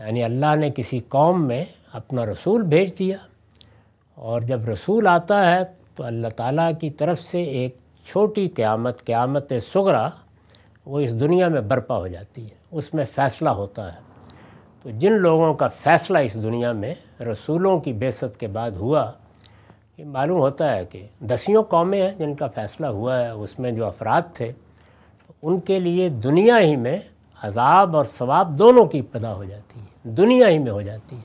यानी अल्लाह ने किसी कौम में अपना रसूल भेज दिया और जब रसूल आता है तो अल्लाह ताला की तरफ से एक छोटी क़्यामत क़्यामत सगरा वो इस दुनिया में बर्पा हो जाती है उसमें फ़ैसला होता है तो जिन लोगों का फ़ैसला इस दुनिया में रसूलों की बेसत के बाद हुआ ये मालूम होता है कि दसियों कौमें हैं जिनका फैसला हुआ है उसमें जो अफराद थे उनके लिए दुनिया ही में अजाब और सवाब दोनों की पैदा हो जाती है दुनिया ही में हो जाती है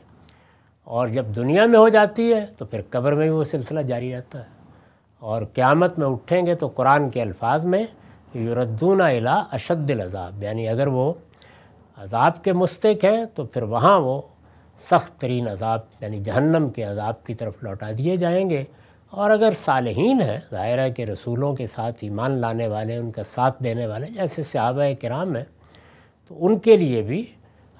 और जब दुनिया में हो जाती है तो फिर कब्र में भी वो सिलसिला जारी रहता है और क़्यामत में उठेंगे तो कुरान के अल्फाज में युरद्दूना इला अशद्दिल अजाब यानी अगर वो अजाब के मुस्तक हैं तो फिर वहाँ वो सख्त तरीन अजाब यानी जहन्नम के अजाब की तरफ लौटा दिए जाएंगे और अगर सालहीन है ज़ाहिर है कि रसूलों के साथ ईमान लाने वाले उनका साथ देने वाले जैसे सहाब कराम हैं तो उनके लिए भी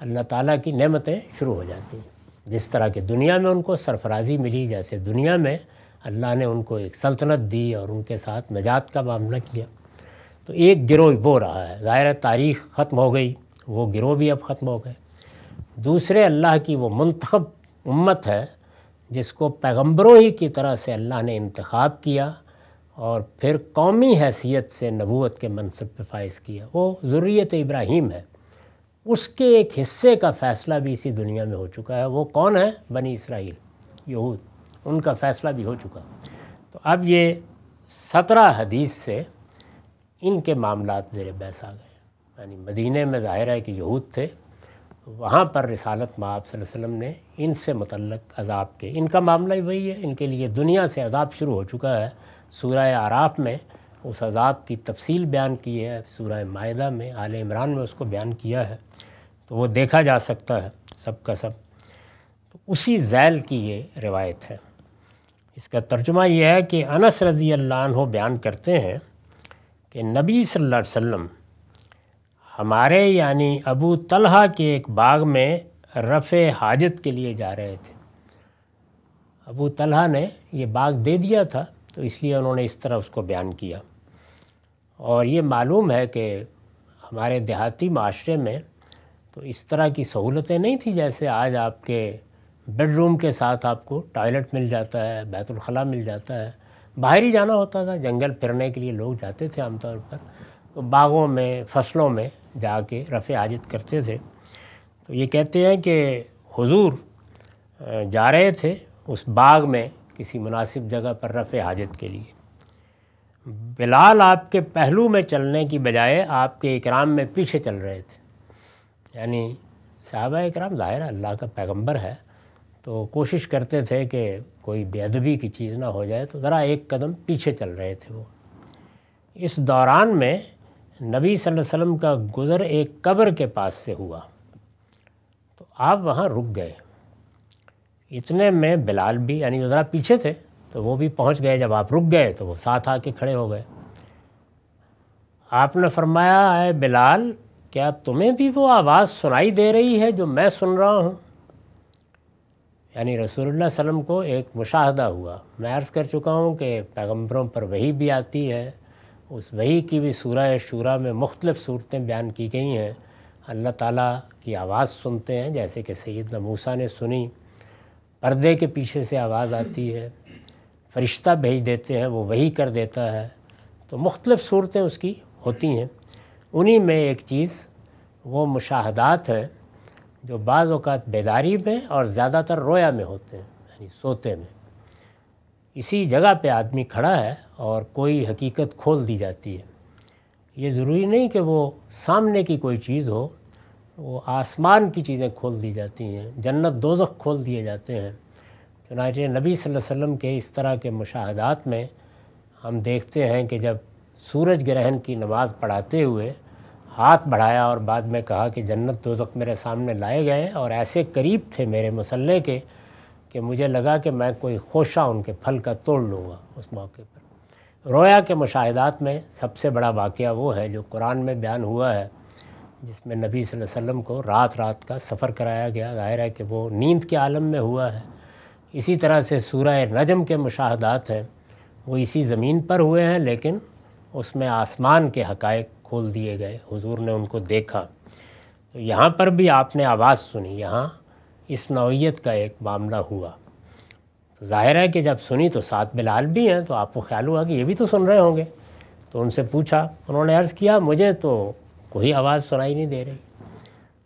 अल्लाह ताला की नेमतें शुरू हो जाती हैं जिस तरह के दुनिया में उनको सरफराजी मिली जैसे दुनिया में अल्लाह ने उनको एक सल्तनत दी और उनके साथ नजात का मामला किया तो एक गिरोह वो रहा है ज़ाहिर तारीख़ ख़त्म हो गई वो गिरोह भी अब ख़त्म हो गए दूसरे अल्लाह की वो मंतखब उम्मत है जिसको पैगम्बरों ही की तरह से अल्लाह ने इंतखब किया और फिर कौमी हैसियत से नबूत के मनसब पर फायज़ किया वो ज़रूरीत इब्राहिम है उसके एक हिस्से का फ़ैसला भी इसी दुनिया में हो चुका है वो कौन है बनी इसराइल यहूद उनका फ़ैसला भी हो चुका तो अब ये सत्रह हदीस से इनके मामला ज़ेर बहस आ गए यानी मदीने में ज़ाहिर है कि यहूद थे वहाँ पर रिसालत आप वसम ने इनसे मतलब अजाब के इनका मामला ही वही है इनके लिए दुनिया से अजाब शुरू हो चुका है सूरह आराफ में उस अजाब की तफसील बयान की है सूर्य माहा में आल इमरान में उसको बयान किया है तो वो देखा जा सकता है सब का सब तो उसी जैल की ये रिवायत है इसका तर्जुमा यह है कि अनस रज़ी अल्लाह बयान करते हैं कि नबी सल्लल्लाहु अलैहि वसल्लम हमारे यानी अबू तलहा के एक बाग में रफ़ हाजत के लिए जा रहे थे अबू तलहा ने ये बाग दे दिया था तो इसलिए उन्होंने इस तरह उसको बयान किया और ये मालूम है कि हमारे देहाती माशरे में तो इस तरह की सहूलतें नहीं थी जैसे आज आपके बेडरूम के साथ आपको टॉयलेट मिल जाता है बैतुलखला मिल जाता है बाहर ही जाना होता था जंगल फिरने के लिए लोग जाते थे आमतौर पर तो बागों में फसलों में जाके रफ़ हाजत करते थे तो ये कहते हैं कि हुजूर जा रहे थे उस बाग में किसी मुनासिब जगह पर रफ़ हाजत के लिए बिलाल आपके पहलू में चलने की बजाय आपके इकराम में पीछे चल रहे थे यानी साहबा इकराम ज़ाहिर अल्लाह का पैगंबर है तो कोशिश करते थे कि कोई बेअदबी की चीज़ ना हो जाए तो ज़रा एक कदम पीछे चल रहे थे वो इस दौरान में नबी सल्लल्लाहु अलैहि वसल्लम का गुज़र एक कब्र के पास से हुआ तो आप वहाँ रुक गए इतने में बिलाल भी यानी ज़रा पीछे थे तो वो भी पहुँच गए जब आप रुक गए तो वो साथ आके खड़े हो गए आपने फरमाया है बिलाल क्या तुम्हें भी वो आवाज़ सुनाई दे रही है जो मैं सुन रहा हूँ यानी रसूलुल्लाह वसम को एक मुशाहदा हुआ मैं अर्ज़ कर चुका हूँ कि पैगम्बरों पर वही भी आती है उस वही की भी सूरह शूरा में मुख्तलिफ़ सूरतें बयान की गई हैं अल्लाह ताला की आवाज़ सुनते हैं जैसे कि सैद मूसा ने सुनी पर्दे के पीछे से आवाज़ आती है फरिश्ता भेज देते हैं वो वही कर देता है तो मुख्तलिफ़ सूरतें उसकी होती हैं उन्हीं में एक चीज़ वो मुशाहदात हैं जो बाज़ात बेदारी में और ज़्यादातर रोया में होते हैं यानी सोते में इसी जगह पे आदमी खड़ा है और कोई हकीकत खोल दी जाती है ये ज़रूरी नहीं कि वो सामने की कोई चीज़ हो वो आसमान की चीज़ें खोल दी जाती हैं जन्नत दोजख खोल दिए जाते हैं चुनाच नबी वसल्लम के इस तरह के मुशाहदात में हम देखते हैं कि जब सूरज ग्रहण की नमाज़ पढ़ाते हुए हाथ बढ़ाया और बाद में कहा कि जन्नत दोजक मेरे सामने लाए गए और ऐसे करीब थे मेरे मसल्ले के कि मुझे लगा कि मैं कोई खोशा उनके फल का तोड़ लूँगा उस मौके पर रोया के मुशाहदात में सबसे बड़ा वाक़ वो है जो कुरान में बयान हुआ है जिसमें नबी सल्लल्लाहु अलैहि वसल्लम को रात रात का सफ़र कराया गया ज़ाहिर है कि वो नींद के आलम में हुआ है इसी तरह से सूर्य नजम के मुशाहदात हैं वो इसी ज़मीन पर हुए हैं लेकिन उसमें आसमान के हकायक खोल दिए गए हुजूर ने उनको देखा तो यहाँ पर भी आपने आवाज़ सुनी यहाँ इस नौीयत का एक मामला हुआ तो ज़ाहिर है कि जब सुनी तो सात बिलाल भी हैं तो आपको ख्याल हुआ कि ये भी तो सुन रहे होंगे तो उनसे पूछा उन्होंने अर्ज़ किया मुझे तो कोई आवाज़ सुनाई नहीं दे रही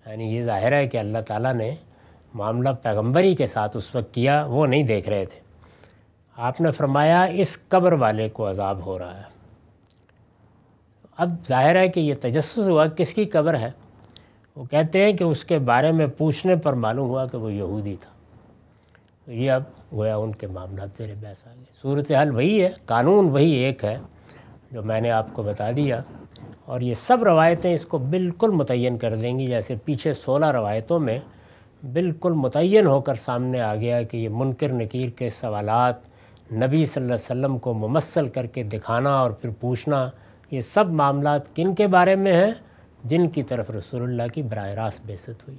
यानी ये ज़ाहिर है कि अल्लाह ताला ने मामला पैगम्बरी के साथ उस वक्त किया वो नहीं देख रहे थे आपने फरमाया इस कब्र वाले को अजाब हो रहा है अब जाहिर है कि यह तजस हुआ किसकी कब्र है वो कहते हैं कि उसके बारे में पूछने पर मालूम हुआ कि वो यहूदी था तो ये अब गोया उनके मामला तेरे बहस आ गए सूरत हाल वही है कानून वही एक है जो मैंने आपको बता दिया और ये सब रवायतें इसको बिल्कुल मुतन कर देंगी जैसे पीछे सोलह रवायतों में बिल्कुल मुतन होकर सामने आ गया कि ये मुनकर नकीर के सवाल नबी सल्लल्लाहु अलैहि वसल्लम को ममसल करके दिखाना और फिर पूछना ये सब मामला किन के बारे में हैं जिनकी तरफ रसूलुल्लाह की बरह रास्त बेसत हुई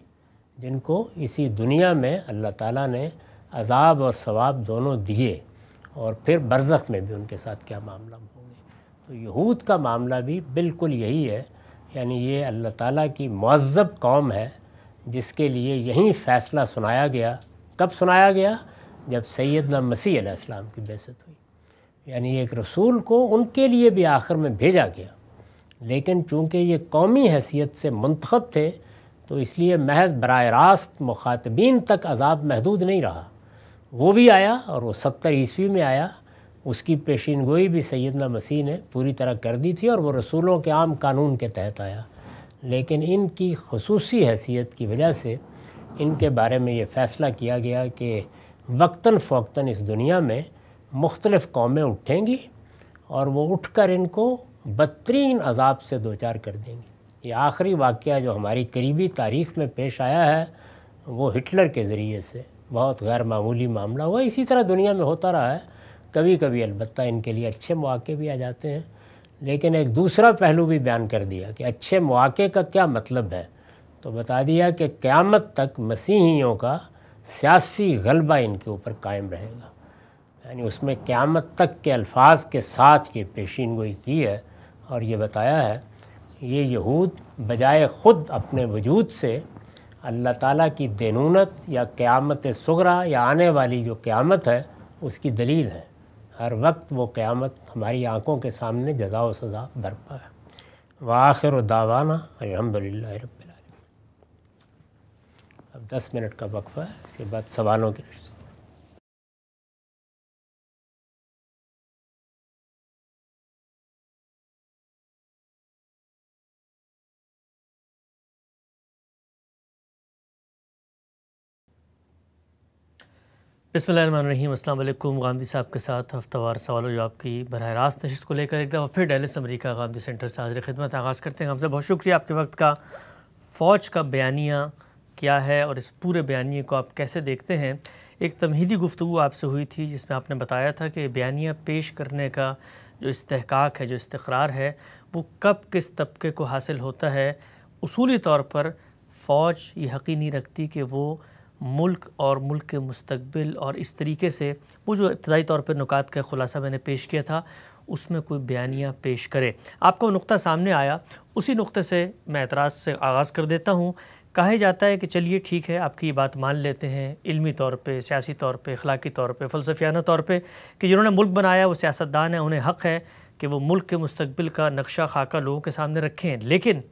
जिनको इसी दुनिया में अल्लाह ताला ने अजाब और सवाब दोनों दिए और फिर बरसक़ में भी उनके साथ क्या मामला होंगे तो यहूद का मामला भी बिल्कुल यही है यानी ये अल्लाह ताला की महजब कौम है जिसके लिए यही फ़ैसला सुनाया गया कब सुनाया गया जब सैदना मसीह की बेसत हुई यानी एक रसूल को उनके लिए भी आखिर में भेजा गया लेकिन चूँकि ये कौमी हैसियत से मंतखब थे तो इसलिए महज बर रास्त मुखातबीन तक अजाब महदूद नहीं रहा वो भी आया और वो सत्तर ईस्वी में आया उसकी पेशीन गोई भी सैदना मसीह ने पूरी तरह कर दी थी और वो रसूलों के आम कानून के तहत आया लेकिन इनकी खसूस हैसियत की वजह से इनके बारे में ये फ़ैसला किया गया कि वक्ता फ़ौक्ता इस दुनिया में मुख्तलफ़ कौमें उठेंगी और वो उठ कर इनको बदतरीन अजाब से दो चार कर देंगे ये आखिरी वाक़ जो हमारी करीबी तारीख़ में पेश आया है वो हिटलर के ज़रिए से बहुत गैर मामूली मामला हुआ इसी तरह दुनिया में होता रहा है कभी कभी अलबत् इनके लिए अच्छे मौक़े भी आ जाते हैं लेकिन एक दूसरा पहलू भी बयान कर दिया कि अच्छे मौक़े का क्या मतलब है तो बता दिया कि क़्यामत तक मसीहियों का सियासी गलबा इनके ऊपर कायम रहेगा यानी उसमें क़्यामत तक के अल्फाज के साथ ये पेशीन गोई की है और ये बताया है ये यहूद बजाय ख़ुद अपने वजूद से अल्लाह ताला की देनूनत या क़्यामत सगरा या आने वाली जो क़्यामत है उसकी दलील है हर वक्त वो क़्यामत हमारी आँखों के सामने जजा व सज़ा बरपा है व आखिर दावाना अलहमदिल्ला रब अब दस मिनट का वक्फ़ा है इसके बाद सवालों की बसमीम अल्लाम गांधी साहब के साथ हफ्तावार सवाल जवाब की बरह रास्त नशिश को लेकर एक दफ़ा फिर डेलिस अमरीका गांधी सेंटर से हाजिर खिदमत आगाज़ करते हैं हमसे बहुत शुक्रिया आपके वक्त का फ़ौज का बयानिया क्या है और इस पूरे बयानिए को आप कैसे देखते हैं एक तमहीदी गुफ्तु आपसे हुई थी जिसमें आपने बताया था कि बयानिया पेश करने का जो इसतक है जो इसतरार है वो कब किस तबके को हासिल होता है उसूली तौर पर फ़ौज ये हक़ी नहीं रखती कि वो मुल्क और मुल्क के मुस्तबिल और इस तरीके से वो जो इब्तदाई तौर पर नुकात का ख़ुलासा मैंने पेश किया था उसमें कोई बयानियाँ पेश करे आपका वो सामने आया उसी नुक़े से मैं एतराज़ से आगाज़ कर देता हूँ कहा जाता है कि चलिए ठीक है आपकी ये बात मान लेते हैं इल्मी तौर पे सियासी तौर पे अखलाकी तौर पे फ़लसफियाना तौर पे कि जिन्होंने मुल्क बनाया वो सियासतदान है उन्हें हक़ है कि वो मुल्क के मुस्तबिल का नक्शा खाका लोगों के सामने रखें लेकिन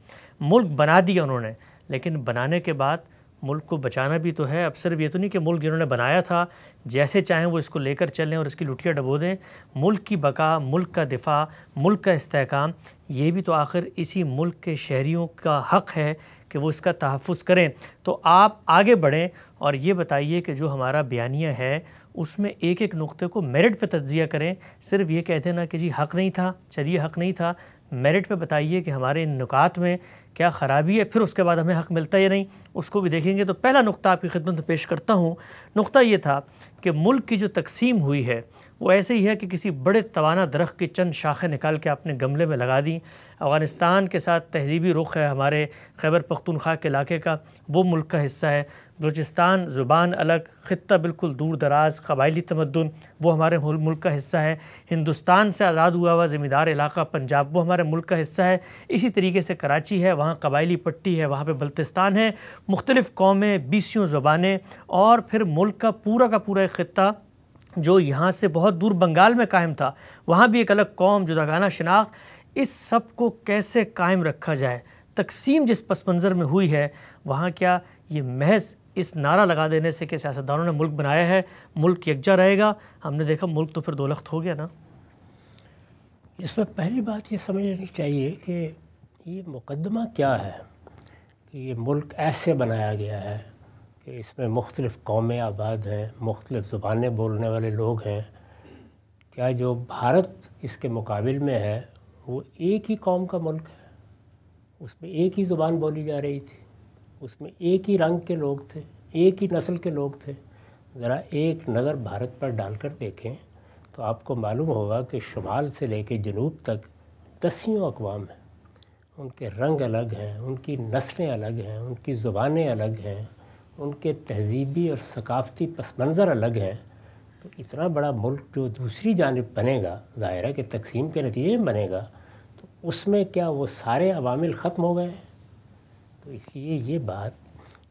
मुल्क बना दिया उन्होंने लेकिन बनाने के बाद मुल्क को बचाना भी तो है अब सिर्फ ये तो नहीं कि मुल्क जिन्होंने बनाया था जैसे चाहें वो इसको लेकर चलें और इसकी लुटिया डबो दें मुल्क की बका मुल्क का दिफा मुल्क का इस्तेकाम ये भी तो आखिर इसी मुल्क के शहरीों का हक़ है कि वो इसका तहफ़ करें तो आप आगे बढ़ें और ये बताइए कि जो हमारा बयानिया है उसमें एक एक नुक़े को मेरिट पर तज्जिया करें सिर्फ ये कहते ना कि जी हक़ नहीं था चलिए हक़ नहीं था मेरिट पर बताइए कि हमारे इन नुकात में क्या ख़राबी है फिर उसके बाद हमें हक़ मिलता है या नहीं उसको भी देखेंगे तो पहला नुक़ा आपकी खिदमत पेश करता हूँ नुक़ा ये था कि मुल्क की जो तकसीम हुई है वो ऐसे ही है कि किसी बड़े तोाना दरख्त की चंद शाखें निकाल के आपने गमले में लगा दी अफ़गानिस्तान के साथ तहजीबी रुख है हमारे खैबर पख्तनख्वा के इलाके का वो मुल्क का हिस्सा है बलूचिस्तान ज़ुबान अलग ख़त्ता बिल्कुल दूर दराज कबायली तमदन वो हमारे मुल्क का हिस्सा है हिंदुस्तान से आज़ाद हुआ हुआ ज़िम्मेदार इलाका पंजाब वो हमारे मुल्क का हिस्सा है इसी तरीके से कराची है वहाँ कबायली पट्टी है वहाँ पर बल्तिस्तान है मुख्तलिफ़ कौमें बीसियों ज़ुबानें और फिर मुल्क का पूरा का पूरा एक ख़त्ता जो यहाँ से बहुत दूर बंगाल में कायम था वहाँ भी एक अलग कौम जुदागाना शनाख्त इस सब को कैसे कायम रखा जाए तकसीम जिस पस मंज़र में हुई है वहाँ क्या ये महज इस नारा लगा देने से कि सियासतदानों ने मुल्क बनाया है मुल्क यकजा रहेगा हमने देखा मुल्क तो फिर दो लख्त हो गया ना इसमें पहली बात ये समझ लेनी चाहिए कि ये मुकदमा क्या है कि ये मुल्क ऐसे बनाया गया है कि इसमें मुख्तलिफ़ कौमें आबाद हैं मुख्तलिफ़ ज़ुबानें बोलने वाले लोग हैं क्या जो भारत इसके मुकाबले में है वो एक ही कौम का मुल्क है उसमें एक ही ज़ुबान बोली जा रही थी उसमें एक ही रंग के लोग थे एक ही नस्ल के लोग थे ज़रा एक नज़र भारत पर डालकर देखें तो आपको मालूम होगा कि शुमाल से लेकर जनूब तक दसियों अकवाम हैं उनके रंग अलग हैं उनकी नस्लें अलग हैं उनकी ज़ुबानें अलग हैं उनके तहजीबी और सकाफ़ती पस मंज़र अलग हैं तो इतना बड़ा मुल्क जो दूसरी जानब बनेगा ज़ाहिर है कि तकसीम के नतीजे में बनेगा उसमें क्या वो सारे अवामिल ख़त्म हो गए हैं तो इसलिए ये बात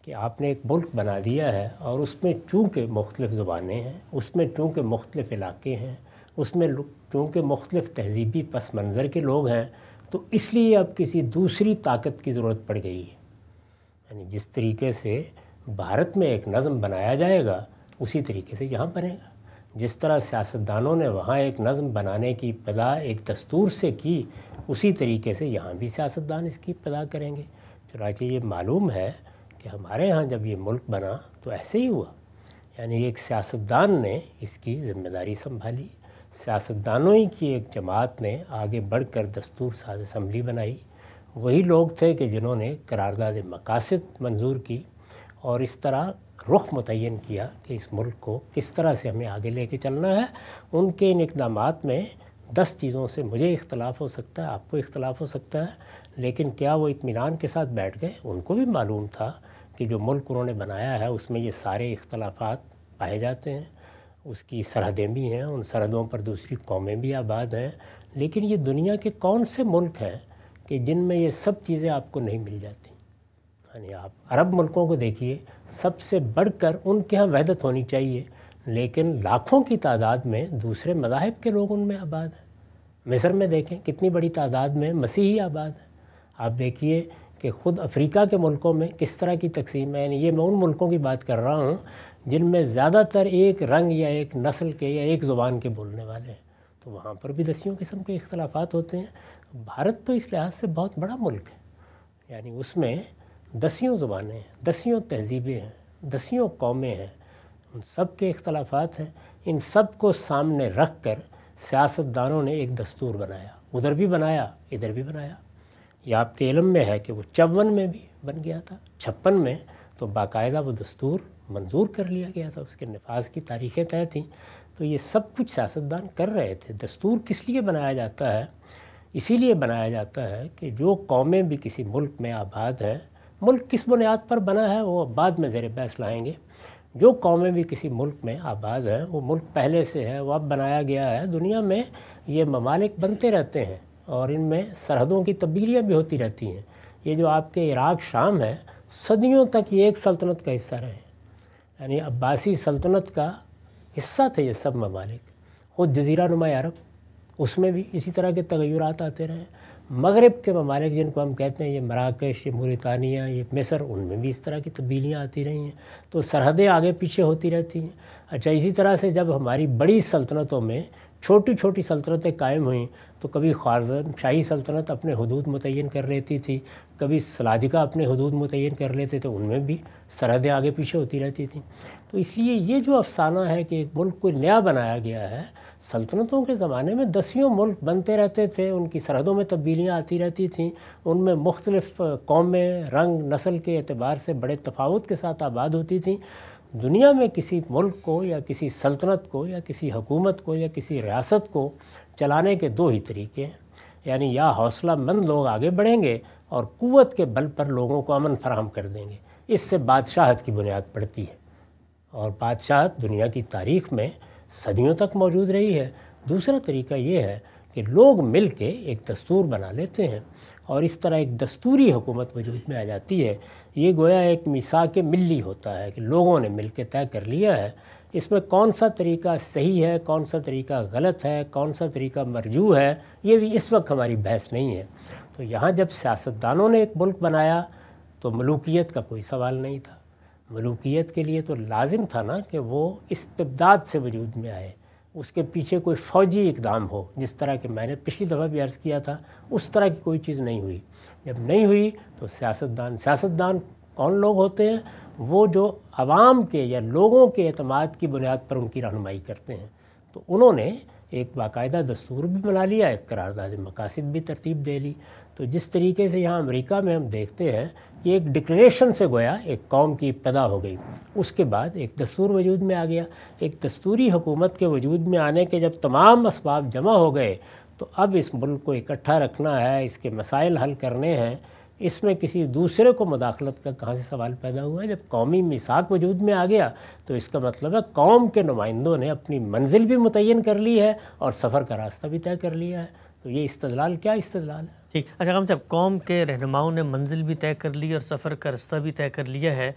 कि आपने एक मुल्क बना दिया है और उसमें चूँकि मुख्तलिफ़ ज़ुबानें हैं उसमें चूँकि मुख्तलिफ़ इलाके हैं उसमें चूँकि मुख्तलिफ़ तहजीबी पस मंज़र के लोग हैं तो इसलिए अब किसी दूसरी ताकत की ज़रूरत पड़ गई है यानी जिस तरीके से भारत में एक नज़म बनाया जाएगा उसी तरीके से यहाँ बनेगा जिस तरह सियासतदानों ने वहाँ एक नज़म बनाने की पदा एक दस्तूर से की उसी तरीके से यहाँ भी सियासतदान इसकी पदा करेंगे चुनाचे ये मालूम है कि हमारे यहाँ जब ये मुल्क बना तो ऐसे ही हुआ यानी एक सियासतदान ने इसकी ज़िम्मेदारी संभाली सियासतदानों ही की एक जमात ने आगे बढ़ कर दस्तूर साज असम्बली बनाई वही लोग थे कि जिन्होंने करारदाद मकासद मंजूर की और इस तरह रुख मुतन किया कि इस मुल्क को किस तरह से हमें आगे ले कर चलना है उनके इन इकदाम में दस चीज़ों से मुझे इख्तलाफ हो सकता है आपको इख्तलाफ हो सकता है लेकिन क्या वो इतमान के साथ बैठ गए उनको भी मालूम था कि जो मुल्क उन्होंने बनाया है उसमें ये सारे इख्तलाफा पाए जाते हैं उसकी सरहदें भी हैं उन सरहदों पर दूसरी कौमें भी आबाद हैं लेकिन ये दुनिया के कौन से मुल्क हैं कि जिनमें ये सब चीज़ें आपको नहीं मिल जाती यानी आप अरब मुल्कों को देखिए सबसे बढ़कर उनके यहाँ वहदत होनी चाहिए लेकिन लाखों की तादाद में दूसरे मजाहब के लोग उनमें आबाद हैं मिस्र में देखें कितनी बड़ी तादाद में मसीही आबाद है आप देखिए कि ख़ुद अफ्रीका के मुल्कों में किस तरह की तकसीम है यानी ये मैं उन मुल्कों की बात कर रहा हूँ जिनमें ज़्यादातर एक रंग या एक नस्ल के या एक ज़ुबान के बोलने वाले हैं तो वहाँ पर भी दसियों किस्म के अख्तलाफ होते हैं भारत तो इस लिहाज से बहुत बड़ा मुल्क है यानी उसमें दसियों ज़बानें हैं दसियों तहजीबें हैं दसियों कौमें हैं उन सब के इख्तलाफात हैं इन सब को सामने रख कर सियासतदानों ने एक दस्तूर बनाया उधर भी बनाया इधर भी बनाया ये आपके इलम में है कि वो चौवन में भी बन गया था छप्पन में तो बाकायदा वो दस्तूर मंजूर कर लिया गया था उसके नफाज की तारीखें तय थीं तो ये सब कुछ सियासतदान कर रहे थे दस्तूर किस लिए बनाया जाता है इसीलिए बनाया जाता है कि जो कौमें भी किसी मुल्क में आबाद हैं मुल्क किस बुनियाद पर बना है वो बाद में ज़ेर बहस लाएँगे जो कौमें भी किसी मुल्क में आबाद हैं वो मुल्क पहले से है वो अब बनाया गया है दुनिया में ये ममालिक बनते रहते हैं और इनमें सरहदों की तब्दीलियाँ भी होती रहती हैं ये जो आपके इराक शाम है सदियों तक ये एक सल्तनत का हिस्सा रहे यानी अब्बासी सल्तनत का हिस्सा थे ये सब ममालिक ख़ुद जजीरा नुमा अरब उसमें भी इसी तरह के तगैरत आते रहे मगरब के ममालिक जिनको हम कहते हैं ये मराकश ये मुरितानिया ये मिसर उनमें भी इस तरह की तब्दीलियाँ आती रही हैं तो सरहदें आगे पीछे होती रहती हैं अच्छा इसी तरह से जब हमारी बड़ी सल्तनतों में छोटी छोटी सल्तनतें कायम हुई तो कभी ख्वारजम शाही सल्तनत अपने हदूद मुतन कर लेती थी कभी सलाजिका अपने हदूद मुतन कर लेते थे तो उनमें भी सरहदें आगे पीछे होती रहती थी तो इसलिए ये जो अफसाना है कि एक मुल्क को नया बनाया गया है सल्तनतों के ज़माने में दसियों मुल्क बनते रहते थे उनकी सरहदों में तब्दीलियाँ आती रहती थी उनमें मुख्तलिफ़ कौमें रंग नस्ल के अतबार से बड़े तफावत के साथ आबाद होती थी दुनिया में किसी मुल्क को या किसी सल्तनत को या किसी हुकूमत को या किसी रियासत को चलाने के दो ही तरीके हैं यानी या हौसला मंद लोग आगे बढ़ेंगे और कुत के बल पर लोगों को अमन फराहम कर देंगे इससे बादशाहत की बुनियाद पड़ती है और बादशाहत दुनिया की तारीख में सदियों तक मौजूद रही है दूसरा तरीका ये है कि लोग मिल के एक दस्तूर बना लेते हैं और इस तरह एक दस्तूरी हुकूमत वजूद में आ जाती है ये गोया एक मिसा के मिली होता है कि लोगों ने मिल के तय कर लिया है इसमें कौन सा तरीका सही है कौन सा तरीका गलत है कौन सा तरीका मरजू है ये भी इस वक्त हमारी बहस नहीं है तो यहाँ जब सियासतदानों ने एक मुल्क बनाया तो मलूकियत का कोई सवाल नहीं था मलूकियत के लिए तो लाजिम था ना कि वो इस्तबदाद से वजूद में आए उसके पीछे कोई फौजी इकदाम हो जिस तरह के मैंने पिछली दफ़ा भी अर्ज़ किया था उस तरह की कोई चीज़ नहीं हुई जब नहीं हुई तो सियासतदान सियासतदान कौन लोग होते हैं वो जो आवाम के या लोगों के अतमाद की बुनियाद पर उनकी रहनुमाई करते हैं तो उन्होंने एक बाकायदा दस्तूर भी बना लिया एक करारदाद मकासद भी तरतीब दे ली तो जिस तरीके से यहाँ अमेरिका में हम देखते हैं कि एक डिक्लेरेशन से गोया एक कौम की पैदा हो गई उसके बाद एक दस्तूर वजूद में आ गया एक दस्तूरी हुकूमत के वजूद में आने के जब तमाम इसबाब जमा हो गए तो अब इस मुल्क को इकट्ठा रखना है इसके मसाइल हल करने हैं इसमें किसी दूसरे को मुदाखलत का कहाँ से सवाल पैदा हुआ है जब कौमी मिसाक वजूद में आ गया तो इसका मतलब है कौम के नुमाइंदों ने अपनी मंजिल भी मुतिन कर ली है और सफ़र का रास्ता भी तय कर लिया है तो ये इस्तलाल क्या इस्तलाल है ठीक अच्छा हम साहब कौम के रहनुमाओं ने मंजिल भी तय कर ली और सफ़र का रास्ता भी तय कर लिया है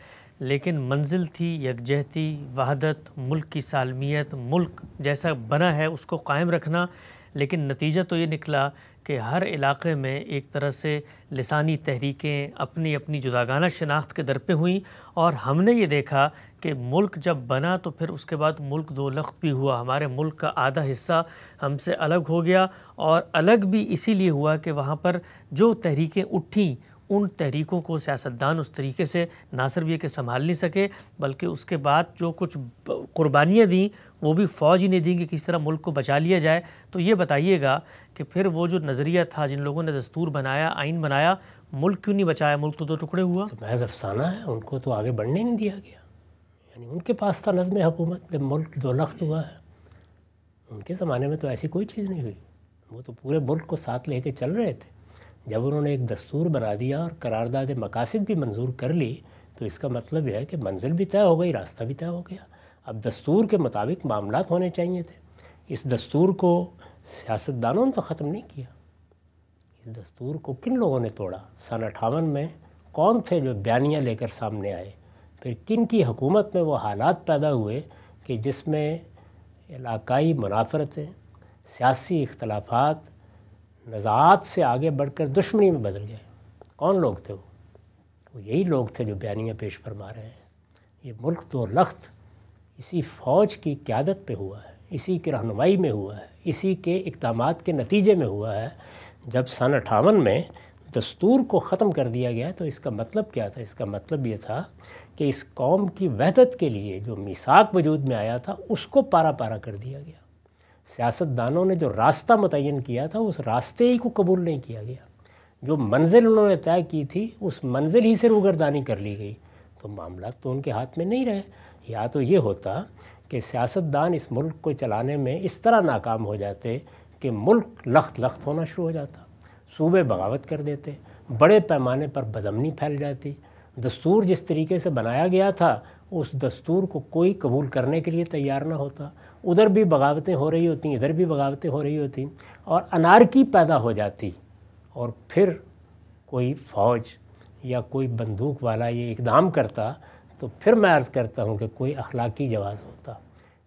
लेकिन मंजिल थी यकजहती वहादत मुल्क की सालमियत मुल्क जैसा बना है उसको कायम रखना लेकिन नतीजा तो ये निकला कि हर इलाके में एक तरह से लसानी तहरीकें अपनी अपनी जुदागाना शनाख्त के दर पर हुई और हमने ये देखा कि मुल्क जब बना तो फिर उसके बाद मुल्क दो लख्त भी हुआ हमारे मुल्क का आधा हिस्सा हमसे अलग हो गया और अलग भी इसीलिए हुआ कि वहाँ पर जो तहरीकें उठी उन तहरीकों को सियासतदान उस तरीके से ना सिर्फ ये कि संभाल नहीं सके बल्कि उसके बाद जो कुछ कुर्बानियाँ दी वो भी फ़ौज ही ने दी कि किस तरह मुल्क को बचा लिया जाए तो ये बताइएगा कि फिर वो जो नज़रिया था जिन लोगों ने दस्तूर बनाया आइन बनाया मुल्क क्यों नहीं बचाया मुल्क तो दो टुकड़े हुआ तो महज अफसाना है उनको तो आगे बढ़ने नहीं दिया गया यानी उनके पास था नज़म हुकूमत जब मुल्क दो लख्त हुआ है उनके ज़माने में तो ऐसी कोई चीज़ नहीं हुई वो तो पूरे मुल्क को साथ कर चल रहे थे जब उन्होंने एक दस्तूर बना दिया और करारदाद मकासद भी मंजूर कर ली तो इसका मतलब यह है कि मंजिल भी तय हो गई रास्ता भी तय हो गया अब दस्तूर के मुताबिक मामला होने चाहिए थे इस दस्तूर को सियासतदानों ने तो ख़त्म नहीं किया इस दस्तूर को किन लोगों ने तोड़ा सन अठावन में कौन थे जो बयानियाँ लेकर सामने आए फिर किन की हुकूमत में वो हालात पैदा हुए कि जिसमें इलाकई मुनाफरतें सियासी इख्तलाफात मजात से आगे बढ़कर दुश्मनी में बदल गए कौन लोग थे वो वो यही लोग थे जो बयानियाँ पेश फरमा रहे हैं ये मुल्क तो लख्त इसी फ़ौज की क्यादत पे हुआ है इसी की रहनुमाई में हुआ है इसी के इकदाम के नतीजे में हुआ है जब सन अठावन में दस्तूर को ख़त्म कर दिया गया तो इसका मतलब क्या था इसका मतलब ये था कि इस कौम की वहदत के लिए जो मिसाक वजूद में आया था उसको पारा पारा कर दिया गया सियासतदानों ने जो रास्ता मुतन किया था उस रास्ते ही को कबूल नहीं किया गया जो मंजिल उन्होंने तय की थी उस मंजिल ही से रूगरदानी कर ली गई तो मामला तो उनके हाथ में नहीं रहे या तो ये होता कि सियासतदान इस मुल्क को चलाने में इस तरह नाकाम हो जाते कि मुल्क लख्त लख्त होना शुरू हो जाता सूबे बगावत कर देते बड़े पैमाने पर बदमनी फैल जाती दस्तूर जिस तरीके से बनाया गया था उस दस्तूर को कोई कबूल करने के लिए तैयार ना होता उधर भी बगावतें हो रही होती इधर भी बगावतें हो रही होती और अनारकी पैदा हो जाती और फिर कोई फ़ौज या कोई बंदूक वाला ये इकदाम करता तो फिर मैं अर्ज़ करता हूँ कि कोई अखलाकी जवाज़ होता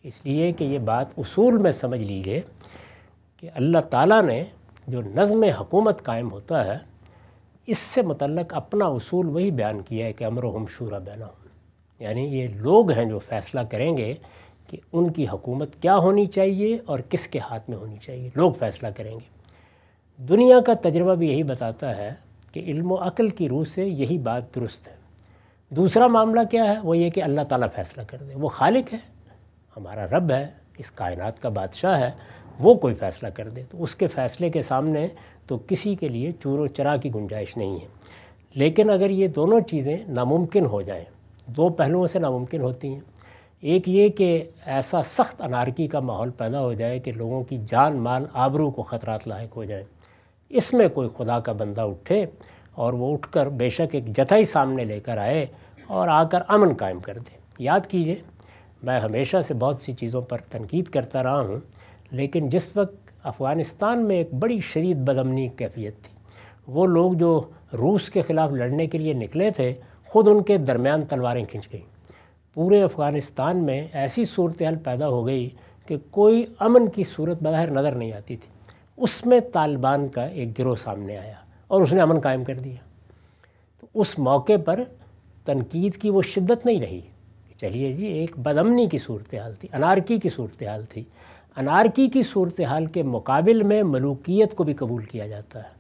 इसलिए कि ये बात उसूल में समझ लीजिए कि अल्लाह ताला ने जो नज़म हकूमत कायम होता है इससे मतलब अपना उसूल वही बयान किया है कि अमर हम शूरा बैना यानी ये लोग हैं जो फ़ैसला करेंगे कि उनकी हुकूमत क्या होनी चाहिए और किसके हाथ में होनी चाहिए लोग फ़ैसला करेंगे दुनिया का तजर्बा भी यही बताता है कि इल्म की रूह से यही बात दुरुस्त है दूसरा मामला क्या है वो ये कि अल्लाह ताला फ़ैसला कर दे वो खालिक है हमारा रब है इस कायनात का बादशाह है वो कोई फ़ैसला कर दे तो उसके फ़ैसले के सामने तो किसी के लिए चूरो चरा की गुंजाइश नहीं है लेकिन अगर ये दोनों चीज़ें नामुमकिन हो जाएँ दो पहलुओं से नामुमकिन होती हैं एक ये कि ऐसा सख्त अनारकी का माहौल पैदा हो जाए कि लोगों की जान माल आबरू को ख़तरात लायक हो जाए इसमें कोई खुदा का बंदा उठे और वो उठकर बेशक एक जथाई सामने लेकर आए और आकर अमन कायम कर दे याद कीजिए मैं हमेशा से बहुत सी चीज़ों पर तनकीद करता रहा हूँ लेकिन जिस वक्त अफ़गानिस्तान में एक बड़ी शरीद बदमनी कैफियत थी वो लोग जो रूस के ख़िलाफ़ लड़ने के लिए निकले थे ख़ुद उनके दरमियान तलवारें खींच गईं पूरे अफ़गानिस्तान में ऐसी सूरत हाल पैदा हो गई कि कोई अमन की सूरत बाहर नज़र नहीं आती थी उसमें तालिबान का एक गिरोह सामने आया और उसने अमन कायम कर दिया तो उस मौके पर तनकीद की वो शिद्दत नहीं रही चलिए जी एक बदमनी की सूरत हाल थी अनारकी की सूरत हाल थी अनारकी की सूरत हाल के मुकाबल में मलूकियत को भी कबूल किया जाता है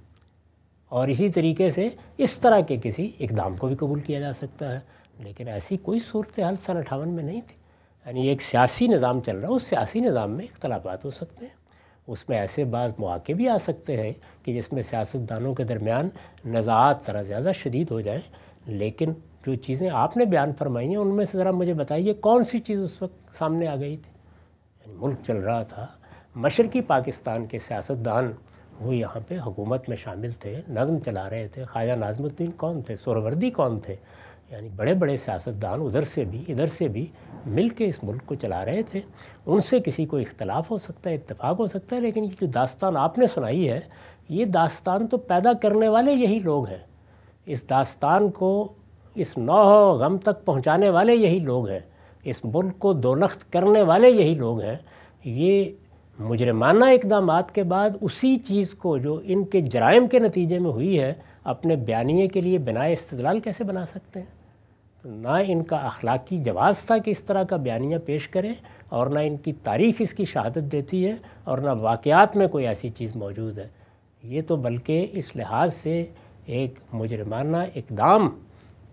और इसी तरीके से इस तरह के किसी इकदाम को भी कबूल किया जा सकता है लेकिन ऐसी कोई सूरत हाल सन अठावन में नहीं थी यानी एक सियासी निज़ाम चल रहा है उस सियासी निज़ाम में इख्तलाफात हो सकते हैं उसमें ऐसे बाज़ मौक़े भी आ सकते हैं कि जिसमें सियासतदानों के दरमियान नज़ात ज़रा ज़्यादा शदीद हो जाए लेकिन जो चीज़ें आपने बयान फरमाई हैं उनमें से ज़रा मुझे बताइए कौन सी चीज़ उस वक्त सामने आ गई थी यानी मुल्क चल रहा था मशरक़ी पाकिस्तान के सियासतदान वो यहाँ पे हुकूमत में शामिल थे नज़म चला रहे थे ख्वाजा नाजमुद्दीन कौन थे सोरवर्दी कौन थे यानी बड़े बड़े सियासतदान उधर से भी इधर से भी मिल के इस मुल्क को चला रहे थे उनसे किसी को इख्तलाफ हो सकता है इतफाक़ हो सकता है लेकिन ये जो दास्तान आपने सुनाई है ये दास्तान तो पैदा करने वाले यही लोग हैं इस दास्तान को इस नौ गम तक पहुंचाने वाले यही लोग हैं इस मुल्क को दोनख्त करने वाले यही लोग हैं ये मुजरमाना इकदाम के बाद उसी चीज़ को जो इनके जराइम के नतीजे में हुई है अपने बयानी के लिए बिना इस्तलाल कैसे बना सकते हैं तो ना इनका अखलाकी जवाज़ था कि इस तरह का बयानिया पेश करें और ना इनकी तारीख इसकी शहादत देती है और ना वाक़ात में कोई ऐसी चीज़ मौजूद है ये तो बल्कि इस लिहाज से एक मुजरमाना इकदाम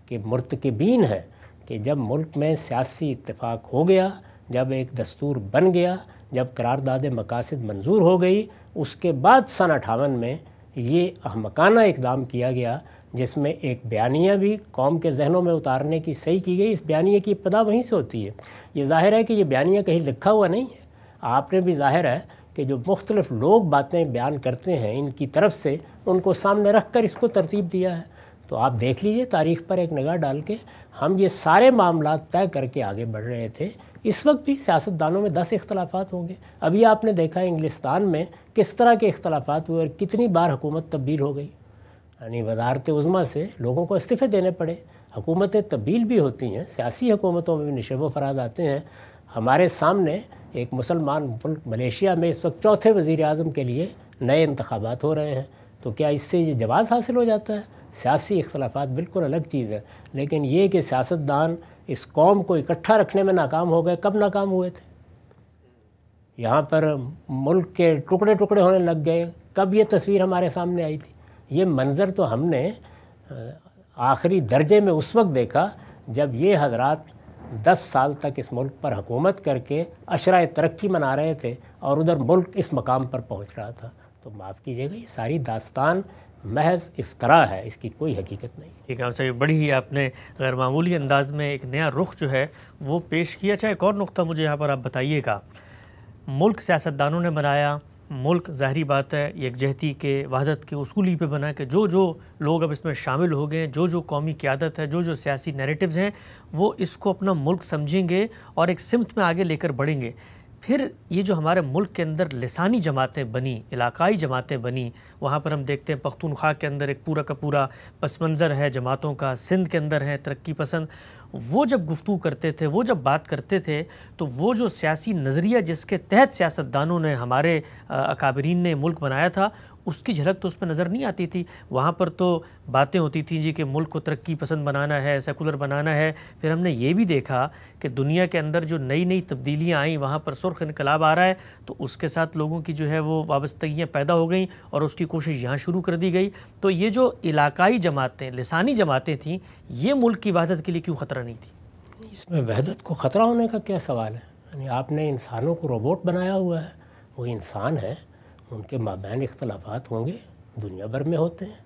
के मरतकबीन है कि जब मुल्क में सियासी इतफाक़ हो गया जब एक दस्तूर बन गया जब करारदाद मकासद मंजूर हो गई उसके बाद सन अठावन में ये अहमकाना इकदाम किया गया जिसमें एक बयानिया भी कौम के जहनों में उतारने की सही की गई इस बयानिए की इब्तदा वहीं से होती है ये जाहिर है कि ये बयानिया कहीं लिखा हुआ नहीं है आपने भी जाहिर है कि जो मुख्तलिफ लोग बातें बयान करते हैं इनकी तरफ से उनको सामने रख कर इसको तरतीब दिया है तो आप देख लीजिए तारीख पर एक नगाह डाल के हम ये सारे मामला तय करके आगे बढ़ रहे थे इस वक्त भी सियासतदानों में दस इख्तलाफात होंगे अभी आपने देखा इंग्लिस्तान में किस तरह के इख्तलाफात हुए और कितनी बार हुकूमत तब्दील हो गई यानी वजारत उज़मा से लोगों को इस्तीफ़े देने पड़े हुकूमतें तब्दील भी होती हैं सियासी हुकूमतों में भी नशेब फराज आते हैं हमारे सामने एक मुसलमान मुल्क मलेशिया में इस वक्त चौथे वज़ी अजम के लिए नए इंतबात हो रहे हैं तो क्या इससे ये जवाब हासिल हो जाता है सियासी अख्तलाफा बिल्कुल अलग चीज़ है लेकिन ये कि सियासतदान इस कौम को इकट्ठा रखने में नाकाम हो गए कब नाकाम हुए थे यहाँ पर मुल्क के टुकड़े टुकड़े होने लग गए कब ये तस्वीर हमारे सामने आई थी ये मंज़र तो हमने आखिरी दर्जे में उस वक्त देखा जब ये हजरात दस साल तक इस मुल्क पर हुकूमत करके अशरा तरक्की मना रहे थे और उधर मुल्क इस मकाम पर पहुंच रहा था तो माफ़ कीजिएगा ये सारी दास्तान महज इफ्तरा है इसकी कोई हकीकत नहीं ठीक है हमसे बड़ी ही आपने गैर मामूली अंदाज में एक नया रुख जो है वो पेश किया अच्छा एक और नुकता मुझे यहाँ पर आप बताइएगा मुल्क सियासतदानों ने बनाया मुल्क ज़ाहरी बात है यकजहती के वहादत के ही पर बना के जो जो लोग अब इसमें शामिल हो गए जो जो कौमी क्यादत है जो जो सियासी नेरेटिव हैं वो इसको अपना मुल्क समझेंगे और एक सिमत में आगे लेकर बढ़ेंगे फिर ये जो हमारे मुल्क के अंदर लसानी जमातें बनी इलाकाई जमातें बनी वहाँ पर हम देखते हैं पख्तूनख्वा के अंदर एक पूरा का पूरा पस मंज़र है जमातों का सिंध के अंदर है तरक्की पसंद वो जब गुफ्तु करते थे वो जब बात करते थे तो वो जो सियासी नज़रिया जिसके तहत सियासतदानों ने हमारे अकाबरीन ने मुल्क बनाया था उसकी झलक तो उस पर नज़र नहीं आती थी वहाँ पर तो बातें होती थी जी कि मुल्क को तरक्की पसंद बनाना है सेकुलर बनाना है फिर हमने ये भी देखा कि दुनिया के अंदर जो नई नई तब्दीलियाँ आई वहाँ पर सुर्ख इनकलाब आ रहा है तो उसके साथ लोगों की जो है वो वाबस्तगियाँ पैदा हो गई और उसकी कोशिश यहाँ शुरू कर दी गई तो ये जो इलाकई जमातें लसानी जमातें थीं ये मुल्क की वहादत के लिए क्यों ख़तरा नहीं थी इसमें वहदत को ख़तरा होने का क्या सवाल है यानी आपने इंसानों को रोबोट बनाया हुआ है वो इंसान है उनके माबैन इख्तलाफात होंगे दुनिया भर में होते हैं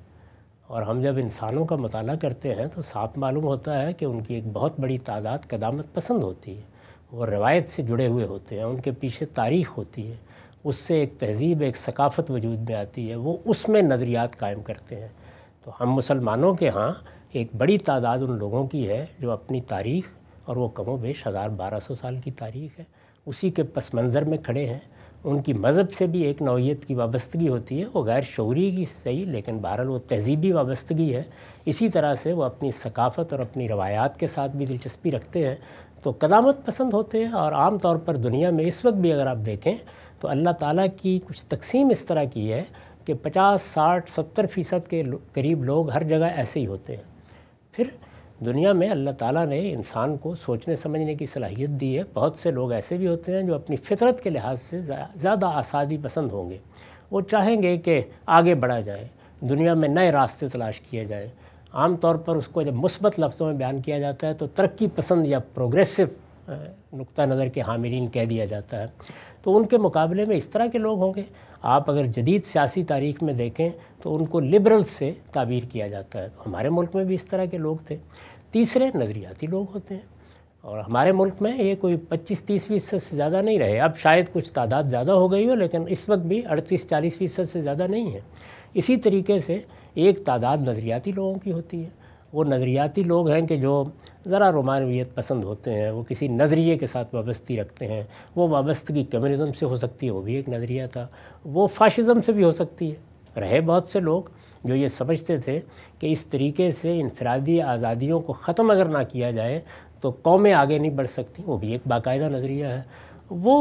और हम जब इंसानों का मताल करते हैं तो साफ मालूम होता है कि उनकी एक बहुत बड़ी तादाद कदामत पसंद होती है वो रवायत से जुड़े हुए होते हैं उनके पीछे तारीख होती है उससे एक तहज़ीब एक सकाफ़त वजूद में आती है वो उसमें नज़रियात कायम करते हैं तो हम मुसलमानों के यहाँ एक बड़ी तादाद उन लोगों की है जो अपनी तारीख और वो कमो बेश हज़ार बारह सौ साल की तारीख है उसी के पस मंज़र में खड़े हैं उनकी मज़हब से भी एक नौीयत की वाबस्तगी होती है वो गैर शौरी की सही लेकिन बहरहाल वो तहजीबी वाबस्तगी है इसी तरह से वो अपनी सकाफ़त और अपनी रवायात के साथ भी दिलचस्पी रखते हैं तो कदामत पसंद होते हैं और आम तौर पर दुनिया में इस वक्त भी अगर आप देखें तो अल्लाह ताला की कुछ तकसीम इस तरह की है कि पचास साठ सत्तर फ़ीसद के करीब लोग हर जगह ऐसे ही होते हैं फिर दुनिया में अल्लाह ताला ने इंसान को सोचने समझने की सलाहियत दी है बहुत से लोग ऐसे भी होते हैं जो अपनी फितरत के लिहाज से ज़्यादा आसादी पसंद होंगे वो चाहेंगे कि आगे बढ़ा जाए दुनिया में नए रास्ते तलाश किए जाए आम तौर पर उसको जब मुस्बत लफ्ज़ों में बयान किया जाता है तो तरक्की पसंद या प्रोग्रेसिव नुक़ नज़र के हामिलीन कह दिया जाता है तो उनके मुकाबले में इस तरह के लोग होंगे आप अगर जदीद सियासी तारीख में देखें तो उनको लिबरल से ताबीर किया जाता है तो हमारे मुल्क में भी इस तरह के लोग थे तीसरे नज़रियाती लोग होते हैं और हमारे मुल्क में ये कोई पच्चीस तीस फ़ीसद से ज़्यादा नहीं रहे अब शायद कुछ तादाद ज़्यादा हो गई हो लेकिन इस वक्त भी अड़तीस चालीस फ़ीसद से ज़्यादा नहीं है इसी तरीके से एक तादाद नज़रियाती लोगों की होती है वो नज़रियाती लोग हैं कि जो ज़रा रोमानवीत पसंद होते हैं वो किसी नज़रिए के साथ वाबस्ती रखते हैं वो वाबस्तगी कम्यूनिजम से हो सकती है वो भी एक नज़रिया था वो फाशिज़म से भी हो सकती है रहे बहुत से लोग जो ये समझते थे कि इस तरीके से इनफरादी आज़ादियों को ख़त्म अगर ना किया जाए तो कौमें आगे नहीं बढ़ सकती वो भी एक बाकायदा नज़रिया है वो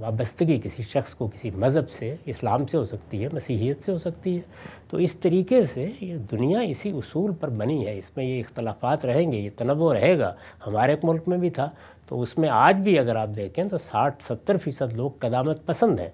वाबस्तगी किसी शख्स को किसी मज़हब से इस्लाम से हो सकती है मसीहियत से हो सकती है तो इस तरीके से ये दुनिया इसी उसूल पर बनी है इसमें ये इख्तलाफात रहेंगे ये तनवो रहेगा हमारे मुल्क में भी था तो उसमें आज भी अगर आप देखें तो साठ सत्तर फ़ीसद लोग कदामत पसंद हैं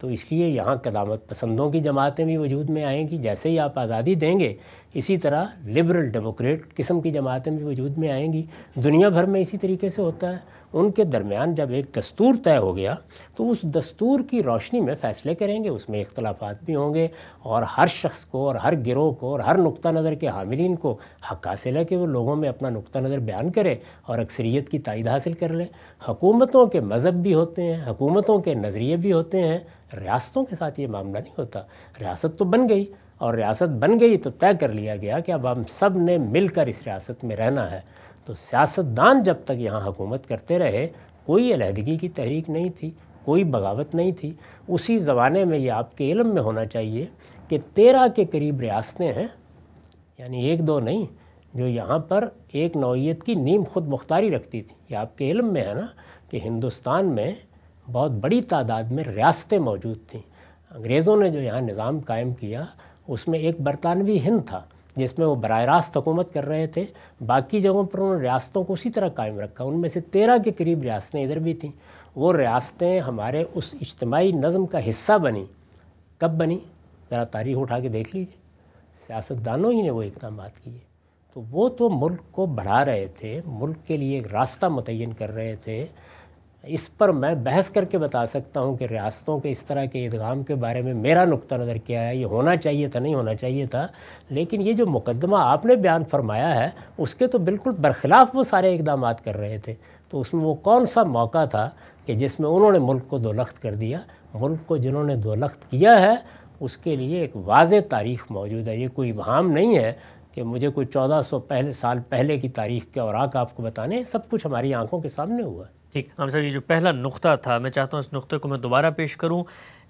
तो इसलिए यहाँ कलामत पसंदों की जमातें भी वजूद में आएंगी जैसे ही आप आज़ादी देंगे इसी तरह लिबरल डेमोक्रेट किस्म की जमातें भी वजूद में आएंगी दुनिया भर में इसी तरीके से होता है उनके दरमियान जब एक दस्तूर तय हो गया तो उस दस्तूर की रोशनी में फ़ैसले करेंगे उसमें इख्तलाफात भी होंगे और हर शख्स को और हर गिरोह को और हर नुक़ नज़र के हामिलीन को हक हासिल है कि वो लोगों में अपना नुक़ नज़र बयान करें और अक्सरीत की तइद हासिल कर लें हकूमतों के मज़हब भी होते हैं हकूमतों के नज़रिए भी होते हैं रियासतों के साथ ये मामला नहीं होता रियासत तो बन गई और रियासत बन गई तो तय कर लिया गया कि अब हम सब ने मिलकर इस रियासत में रहना है तो सियासतदान जब तक यहाँ हुकूमत करते रहे कोई अलहदगी की तहरीक नहीं थी कोई बगावत नहीं थी उसी ज़माने में ये आपके इलम में होना चाहिए कि तेरह के करीब रियासतें हैं यानी एक दो नहीं जो यहाँ पर एक नौीयत की नीम खुद मुख्तारी रखती थी ये आपके इलम में है ना कि हिंदुस्तान में बहुत बड़ी तादाद में रियासतें मौजूद थीं अंग्रेज़ों ने जो यहाँ निज़ाम कायम किया उसमें एक बरतानवी हिंद था जिसमें वो बर रास्त हुकूमत कर रहे थे बाकी जगहों पर उन्होंने रियासतों को उसी तरह कायम रखा उनमें से तेरह के करीब रियासतें इधर भी थीं वो रियासतें हमारे उस इज्तमाही नज़म का हिस्सा बनी कब बनी ज़रा तारीख उठा के देख लीजिए सियासतदानों ही ने वो इकदाम किए तो वो तो मुल्क को बढ़ा रहे थे मुल्क के लिए एक रास्ता मुतन कर रहे थे इस पर मैं बहस करके बता सकता हूँ कि रियासतों के इस तरह के इदगाम के बारे में मेरा नुकता नज़र क्या है ये होना चाहिए था नहीं होना चाहिए था लेकिन ये जो मुकदमा आपने बयान फरमाया है उसके तो बिल्कुल बरखिलाफ़ वो सारे इकदाम कर रहे थे तो उसमें वो कौन सा मौका था कि जिसमें उन्होंने मुल्क को दोलख्त कर दिया मुल्क को जिन्होंने दोलख्त किया है उसके लिए एक वाज तारीख मौजूद है ये कोई इबहम नहीं है कि मुझे कोई चौदह सौ पहले साल पहले की तारीख के और आक आपको बताने सब कुछ हमारी आंखों के सामने हुआ ठीक हम सर ये जो पहला नुक्ता था मैं चाहता हूँ इस नुक्ते को मैं दोबारा पेश करूँ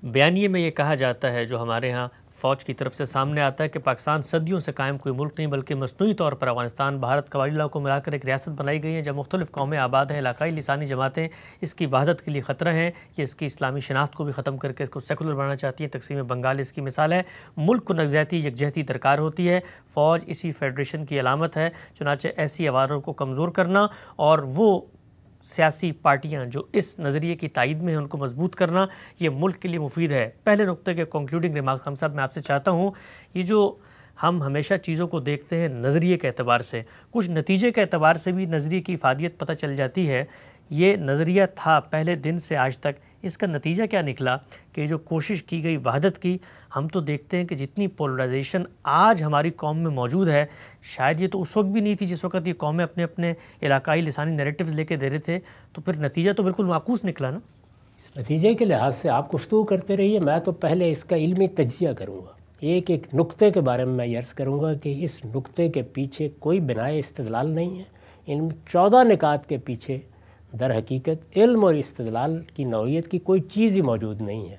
बयानिए में ये कहा जाता है जो हमारे यहाँ फ़ौज की तरफ से सामने आता है कि पाकिस्तान सदियों से कायम कोई मुल्क नहीं बल्कि मसनू तौर पर अफगानिस्तान भारत कवाली को मिलाकर एक रियासत बनाई गई है जब मुख्तलिफ कौमें आबाद हैं इलाकई लसानी जमातें इसकी वहादत के लिए ख़तरा हैं कि इसकी इस्लामी शनाख्त को भी ख़त्म करके इसको सेकुलर बनाना चाहती है तकसीम बंगाल इसकी मिसाल है मुल्क को नगजहती यकजहती दरकार होती है फ़ौज इसी फेडरेशन की अलामत है चुनाचे ऐसी आवारों को कमज़ोर करना और वो सियासी पार्टियां जो इस नज़रिए की तइद में हैं उनको मजबूत करना ये मुल्क के लिए मुफीद है पहले नुक्ते के कंक्लूडिंग रिमार्क हम साहब मैं आपसे चाहता हूँ ये जो हम हमेशा चीज़ों को देखते हैं नज़रिए के अतबार से कुछ नतीजे के अतबार से भी नज़रिए की अफादियत पता चल जाती है ये नज़रिया था पहले दिन से आज तक इसका नतीजा क्या निकला कि जो कोशिश की गई वहादत की हम तो देखते हैं कि जितनी पोलराइजेशन आज हमारी कौम में मौजूद है शायद ये तो उस वक्त भी नहीं थी जिस वक्त ये कौमें अपने अपने इलाकाई लसानी नेरेटिव लेके दे रहे थे तो फिर नतीजा तो बिल्कुल माकूस निकला ना इस नतीजे के लिहाज से आप गुफ्तु करते रहिए मैं तो पहले इसका इलमी तजिया करूँगा एक एक नुक्ते के बारे में मैं यर्स करूँगा कि इस नुक्ते के पीछे कोई बिनाए इस्तलाल नहीं है इन चौदह निकात के पीछे दर हकीकत इल्म और इस्तलाल की नौीयत की कोई चीज़ ही मौजूद नहीं है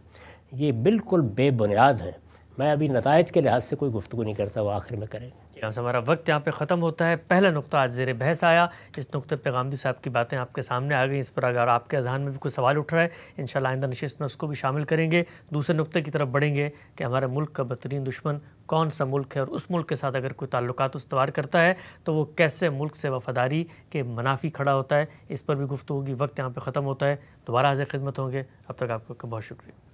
ये बिल्कुल बेबुनियाद हैं मैं अभी नतज के लिहाज से कोई गुफ्तु नहीं करता वो आखिर में करेंगे यहाँ से हमारा वक्त यहाँ पे ख़त्म होता है पहला नुकता आज जेर बहस आया इस नुकते पे गांधी साहब की बातें आपके सामने आ गई इस पर अगर आपके अजहान में भी कोई सवाल उठ रहा है इन आइंदा नशस्त में उसको भी शामिल करेंगे दूसरे नुकते की तरफ बढ़ेंगे कि हमारे मुल्क का बदतरीन दुश्मन कौन सा मुल्क है और उस मुल्क के साथ अगर कोई ताल्लुक उसवार करता है तो वो कैसे मुल्क से वफादारी के मुनाफी खड़ा होता है इस पर भी गुफ्तु होगी वक्त यहाँ पर ख़त्म होता है दोबारा हाजिर खिदमत होंगे अब तक आपका बहुत शुक्रिया